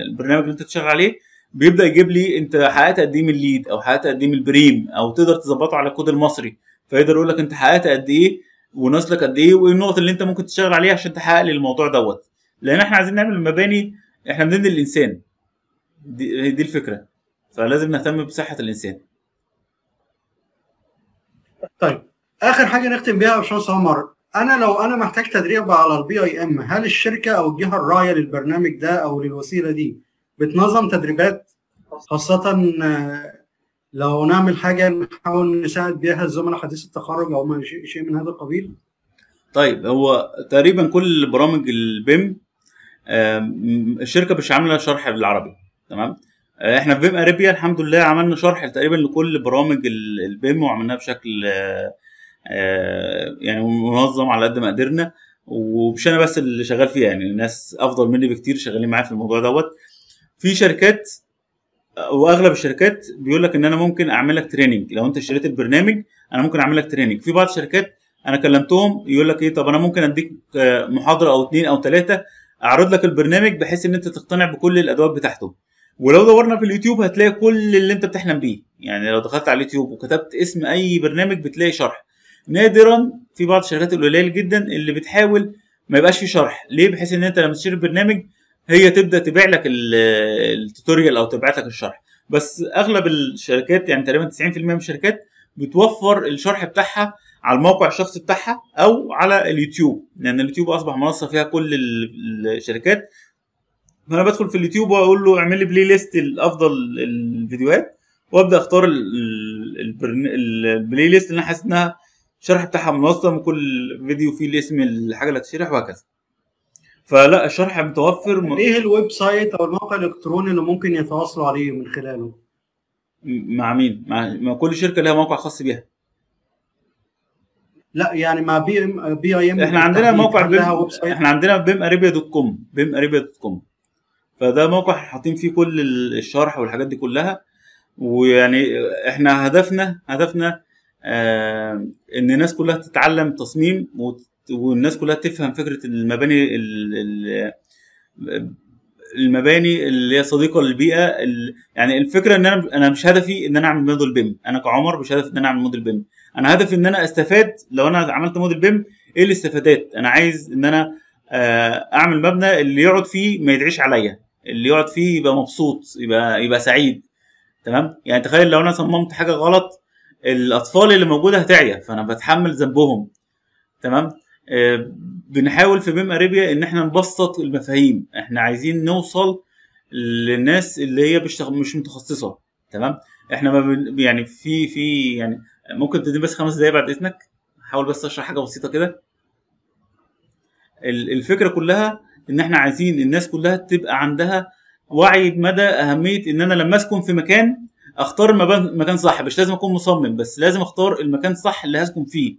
البرنامج اللي انت بتشتغل عليه بيبدا يجيب لي انت حققت قد ايه من الليد او حققت قد ايه من البريم او تقدر تظبطه على الكود المصري فيقدر يقول لك انت حققت قد ايه وناصلك قد ايه وايه النقط اللي انت ممكن تشتغل عليها عشان تحقق لي الموضوع دوت لان احنا عايزين نعمل مباني احنا بنبني الانسان دي, دي الفكره فلازم نهتم بصحه الانسان طيب اخر حاجه نختم بيها يا باشمهندس عمر انا لو انا محتاج تدريب على البي اي ام هل الشركه او الجهه الراعيه للبرنامج ده او للوسيله دي بتنظم تدريبات خاصه آه، لو نعمل حاجه نحاول نساعد بيها الزملاء حديث التخرج او شيء من هذا القبيل طيب هو تقريبا كل برامج البيم آه، الشركه مش عامله شرح بالعربي تمام آه، احنا في بيم اريبيا الحمد لله عملنا شرح تقريبا لكل برامج البيم وعملناها بشكل آه، آه، يعني منظم على قد ما قدرنا ومش انا بس اللي شغال فيها يعني الناس افضل مني بكتير شغالين معايا في الموضوع دوت في شركات واغلب الشركات بيقول لك ان انا ممكن اعمل لك تريننج لو انت اشتريت البرنامج انا ممكن اعمل لك تريننج في بعض الشركات انا كلمتهم يقول لك ايه طب انا ممكن اديك محاضره او اتنين او تلاته اعرض لك البرنامج بحيث ان انت تقتنع بكل الادوات بتاعته ولو دورنا في اليوتيوب هتلاقي كل اللي انت بتحلم بيه يعني لو دخلت على اليوتيوب وكتبت اسم اي برنامج بتلاقي شرح نادرا في بعض الشركات القليل جدا اللي بتحاول ما يبقاش في شرح ليه بحيث ان انت لما تشتري برنامج هي تبدا تبيع لك التوتوريال او تبعت لك الشرح بس اغلب الشركات يعني تقريبا 90% من الشركات بتوفر الشرح بتاعها على الموقع الشخصي بتاعها او على اليوتيوب لان اليوتيوب اصبح منصه فيها كل الشركات فانا بدخل في اليوتيوب واقول له اعمل لي بلاي ليست الافضل الفيديوهات وابدا اختار البلاي ليست اللي انا حاسس انها الشرح بتاعها منظم وكل فيديو فيه الاسم الحاجه اللي هتشرح وهكذا فلا الشرح متوفر م... ايه الويب سايت او الموقع الالكتروني اللي ممكن يتواصلوا عليه من خلاله مع مين مع... مع كل شركه لها موقع خاص بيها لا يعني مع بي ام بي اي ام احنا عندنا موقع بيم... احنا عندنا بيم دوت كوم بيم دوت كوم فده موقع احنا حاطين فيه كل الشرح والحاجات دي كلها ويعني احنا هدفنا هدفنا آه ان الناس كلها تتعلم تصميم والناس كلها تفهم فكره المباني المباني اللي هي صديقه للبيئه يعني الفكره ان انا انا مش هدفي ان انا اعمل موديل بيم انا كعمر مش هدفي ان انا اعمل موديل بيم انا هدفي ان انا استفاد لو انا عملت موديل بيم ايه الاستفادات انا عايز ان انا آه، اعمل مبنى اللي يقعد فيه ما يدعيش عليا اللي يقعد فيه يبقى مبسوط يبقى يبقى سعيد تمام يعني تخيل لو انا صممت حاجه غلط الاطفال اللي موجوده هتعيا فانا بتحمل ذنبهم تمام آه بنحاول في بيم اريبيا ان احنا نبسط المفاهيم احنا عايزين نوصل للناس اللي هي مش متخصصه تمام احنا ما بن... يعني في في يعني ممكن تديني بس خمس دقايق بعد اذنك احاول بس اشرح حاجه بسيطه كده الفكره كلها ان احنا عايزين الناس كلها تبقى عندها وعي بمدى اهميه ان انا لما اسكن في مكان اختار مكان صح مش لازم اكون مصمم بس لازم اختار المكان الصح اللي هسكن فيه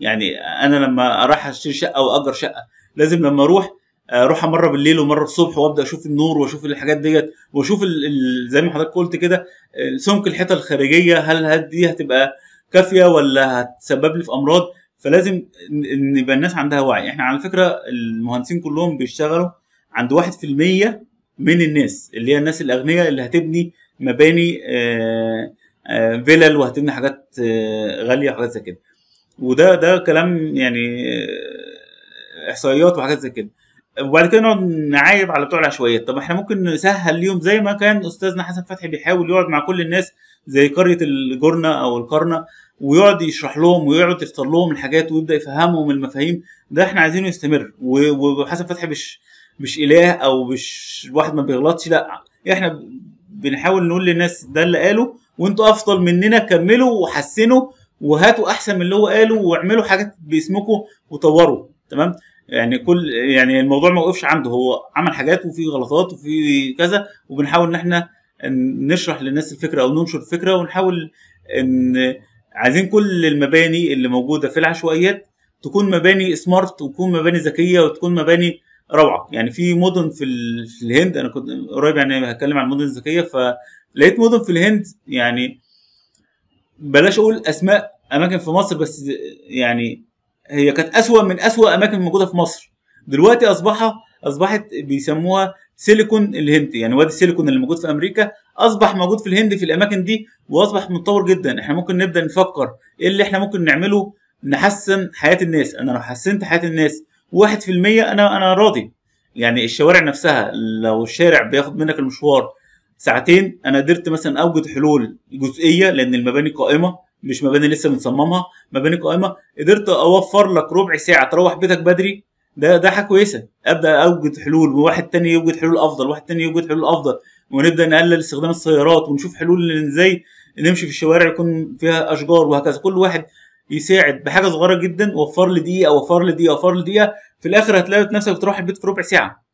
يعني انا لما اروح اشتري شقه واجر شقه لازم لما اروح آه، اروح مره بالليل ومره الصبح وابدا اشوف النور واشوف الحاجات ديت واشوف زي ما حضرتك قلت كده آه، سمك الحيطه الخارجيه هل دي هتبقى كافيه ولا هتسبب لي في امراض فلازم يبقى الناس عندها وعي احنا على فكره المهندسين كلهم بيشتغلوا عند 1% من الناس اللي هي الناس الاغنياء اللي هتبني مباني آه، آه، فيلل وهتبني حاجات آه، غاليه وحاجات زي كده وده ده كلام يعني احصائيات وحاجات زي كده وبعد كده نقعد نعايب على بتوع العشوائيات طب احنا ممكن نسهل ليهم زي ما كان استاذنا حسن فتحي بيحاول يقعد مع كل الناس زي قريه الجرنه او القرنه ويقعد يشرح لهم ويقعد يفطر لهم الحاجات ويبدا يفهمهم المفاهيم ده احنا عايزينه يستمر وحسن فتحي مش مش اله او مش واحد ما بيغلطش لا احنا بنحاول نقول للناس ده اللي قاله وانتوا افضل مننا كملوا وحسنوا وهاتوا احسن من اللي هو قاله واعملوا حاجات باسمكم وطوروا تمام يعني كل يعني الموضوع ما وقفش عنده هو عمل حاجات وفي غلطات وفي كذا وبنحاول ان احنا نشرح للناس الفكره او ننشر الفكره ونحاول ان عايزين كل المباني اللي موجوده في العشوائيات تكون مباني سمارت وتكون مباني ذكيه وتكون مباني روعه يعني في مدن في, الهند انا كنت قريب يعني هتكلم عن المدن الذكيه فلقيت مدن في الهند يعني بلاش اقول اسماء اماكن في مصر بس يعني هي كانت اسوا من اسوا اماكن موجوده في مصر دلوقتي أصبحت اصبحت بيسموها سيليكون الهند يعني وادي السيليكون اللي موجود في امريكا اصبح موجود في الهند في الاماكن دي واصبح متطور جدا احنا ممكن نبدا نفكر ايه اللي احنا ممكن نعمله نحسن حياه الناس انا لو حسنت حياه الناس 1% انا انا راضي يعني الشوارع نفسها لو الشارع بياخد منك المشوار ساعتين انا قدرت مثلا اوجد حلول جزئيه لان المباني قائمه مش مباني لسه بنصممها مباني قائمه قدرت اوفر لك ربع ساعه تروح بيتك بدري ده ده حاجه كويسه ابدا اوجد حلول وواحد تاني يوجد حلول افضل واحد تاني يوجد حلول افضل ونبدا نقلل استخدام السيارات ونشوف حلول ازاي نمشي في الشوارع يكون فيها اشجار وهكذا كل واحد يساعد بحاجه صغيره جدا وفر لي دقيقه وفر لي دقيقه وفر لي دقيقه في الاخر هتلاقي نفسك بتروح البيت في ربع ساعه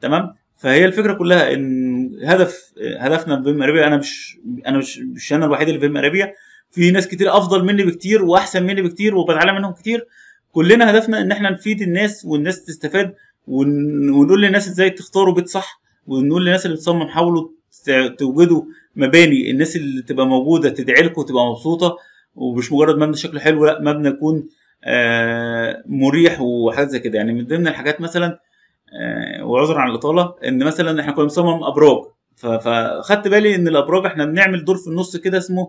تمام فهي الفكره كلها ان هدف هدفنا في فيم ارابيا انا مش انا مش مش انا الوحيد اللي في فيم ارابيا في ناس كتير افضل مني بكتير واحسن مني بكتير وبتعلم منهم كتير كلنا هدفنا ان احنا نفيد الناس والناس تستفاد ونقول للناس ازاي تختاروا بيت صح ونقول للناس اللي بتصمم حاولوا توجدوا مباني الناس اللي تبقى موجوده تدعي لكم وتبقى مبسوطه ومش مجرد مبنى شكله حلو لا مبنى يكون آه، مريح وحاجات زي كده يعني من ضمن الحاجات مثلا آه، وعذرا عن الاطاله ان مثلا احنا كنا بنصمم ابراج فخدت بالي ان الابراج احنا بنعمل دور في النص كده اسمه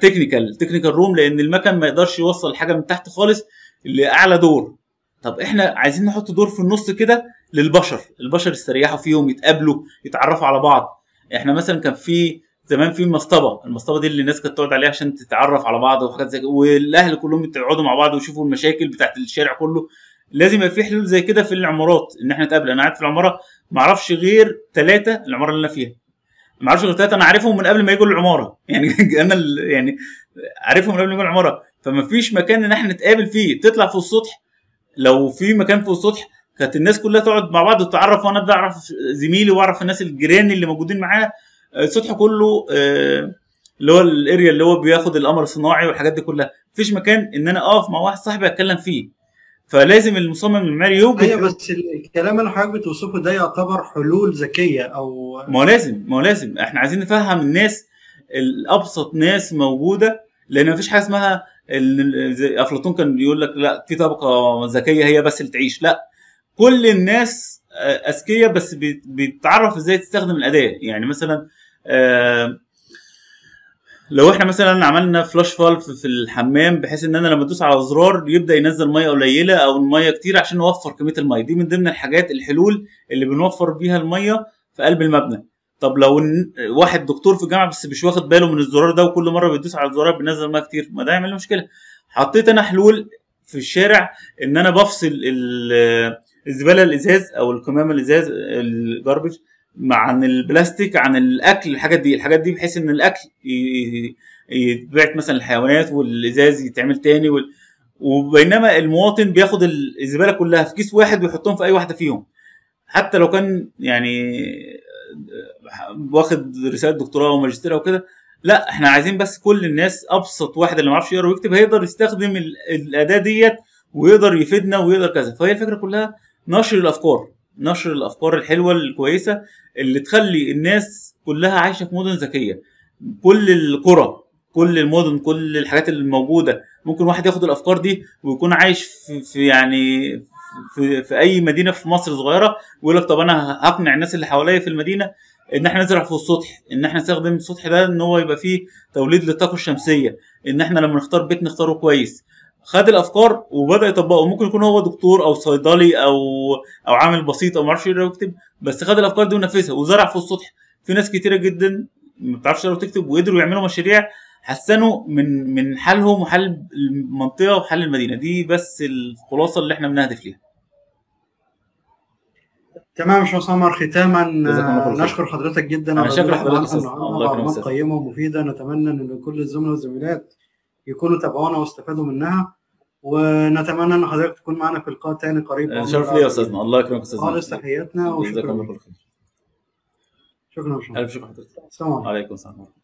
تكنيكال تكنيكال روم لان المكن ما يقدرش يوصل حاجه من تحت خالص لاعلى دور طب احنا عايزين نحط دور في النص كده للبشر البشر يستريحوا فيهم يتقابلوا يتعرفوا على بعض احنا مثلا كان في زمان في مصطبه المصطبه دي اللي الناس كانت تقعد عليها عشان تتعرف على بعض وحاجات زي والاهل كلهم يقعدوا مع بعض ويشوفوا المشاكل بتاعت الشارع كله لازم يبقى في حلول زي كده في العمارات ان احنا نتقابل انا قاعد في العماره ما اعرفش غير ثلاثه العماره اللي انا فيها ما اعرفش غير ثلاثه انا عارفهم من قبل ما يجوا العماره يعني <laughs> انا يعني عارفهم من قبل ما يجوا العماره فما فيش مكان ان احنا نتقابل فيه تطلع فوق السطح لو في مكان فوق السطح كانت الناس كلها تقعد مع بعض وتتعرف وانا ابدا اعرف زميلي واعرف الناس الجيران اللي موجودين معاه آه، السطح كله آه، اللي هو الاريا اللي هو بياخد القمر الصناعي والحاجات دي كلها مفيش مكان ان انا اقف مع واحد صاحبي اتكلم فيه فلازم المصمم المعماري يوجد ايوه بس الكلام اللي حضرتك بتوصفه ده يعتبر حلول ذكيه او ما هو لازم ما هو لازم احنا عايزين نفهم الناس الابسط ناس موجوده لان مفيش حاجه اسمها افلاطون كان بيقول لك لا في طبقه ذكيه هي بس اللي تعيش لا كل الناس آه، اذكياء بس بيتعرف ازاي تستخدم الاداه يعني مثلا آه، لو احنا مثلا عملنا فلاش فالف في الحمام بحيث ان انا لما ادوس على زرار يبدا ينزل ميه قليله او الميه كتير عشان نوفر كميه الميه دي من ضمن الحاجات الحلول اللي بنوفر بيها الميه في قلب المبنى طب لو واحد دكتور في الجامعه بس مش واخد باله من الزرار ده وكل مره بيدوس على الزرار بينزل ميه كتير ما ده يعمل له مشكله حطيت انا حلول في الشارع ان انا بفصل الزباله الازاز او الكمامه الازاز الجاربج عن البلاستيك عن الاكل الحاجات دي الحاجات دي بحيث ان الاكل يتبعت مثلا الحيوانات والازاز يتعمل تاني وال... وبينما المواطن بياخد الزباله كلها في كيس واحد ويحطهم في اي واحده فيهم حتى لو كان يعني واخد رساله دكتوراه وماجستير وكده لا احنا عايزين بس كل الناس ابسط واحد اللي ما يعرفش يقرا ويكتب هيقدر يستخدم الاداه ديت ويقدر يفيدنا ويقدر كذا فهي الفكره كلها نشر الافكار نشر الافكار الحلوه الكويسه اللي تخلي الناس كلها عايشه في مدن ذكيه كل القرى كل المدن كل الحاجات اللي موجوده ممكن واحد ياخد الافكار دي ويكون عايش في, في يعني في, في اي مدينه في مصر صغيره ويقول لك طب انا هقنع الناس اللي حواليا في المدينه ان احنا نزرع في السطح ان احنا نستخدم السطح ده ان هو يبقى فيه توليد للطاقه الشمسيه ان احنا لما نختار بيت نختاره كويس خد الافكار وبدا يطبقه ممكن يكون هو دكتور او صيدلي او او عامل بسيط او ما اعرفش يقرا إيه ويكتب بس خد الافكار دي ونفذها وزرع في السطح في ناس كتيره جدا ما بتعرفش تقرا إيه وتكتب وقدروا يعملوا مشاريع حسنوا من من حالهم وحال المنطقه وحال المدينه دي بس الخلاصه اللي احنا بنهدف ليها تمام شو سمر ختاما نشكر حضرتك جدا على شكر حضرتك النهارده قيمه ومفيده نتمنى ان كل الزملاء والزميلات يكونوا تابعونا واستفادوا منها ونتمنى ان حضرتك تكون معنا في لقاء تاني قريب شرف لي يا استاذنا الله يكرمك يا استاذنا خالص تحياتنا وشكرا شكرا يا الف شكر حضرتك السلام عليكم السلام عليكم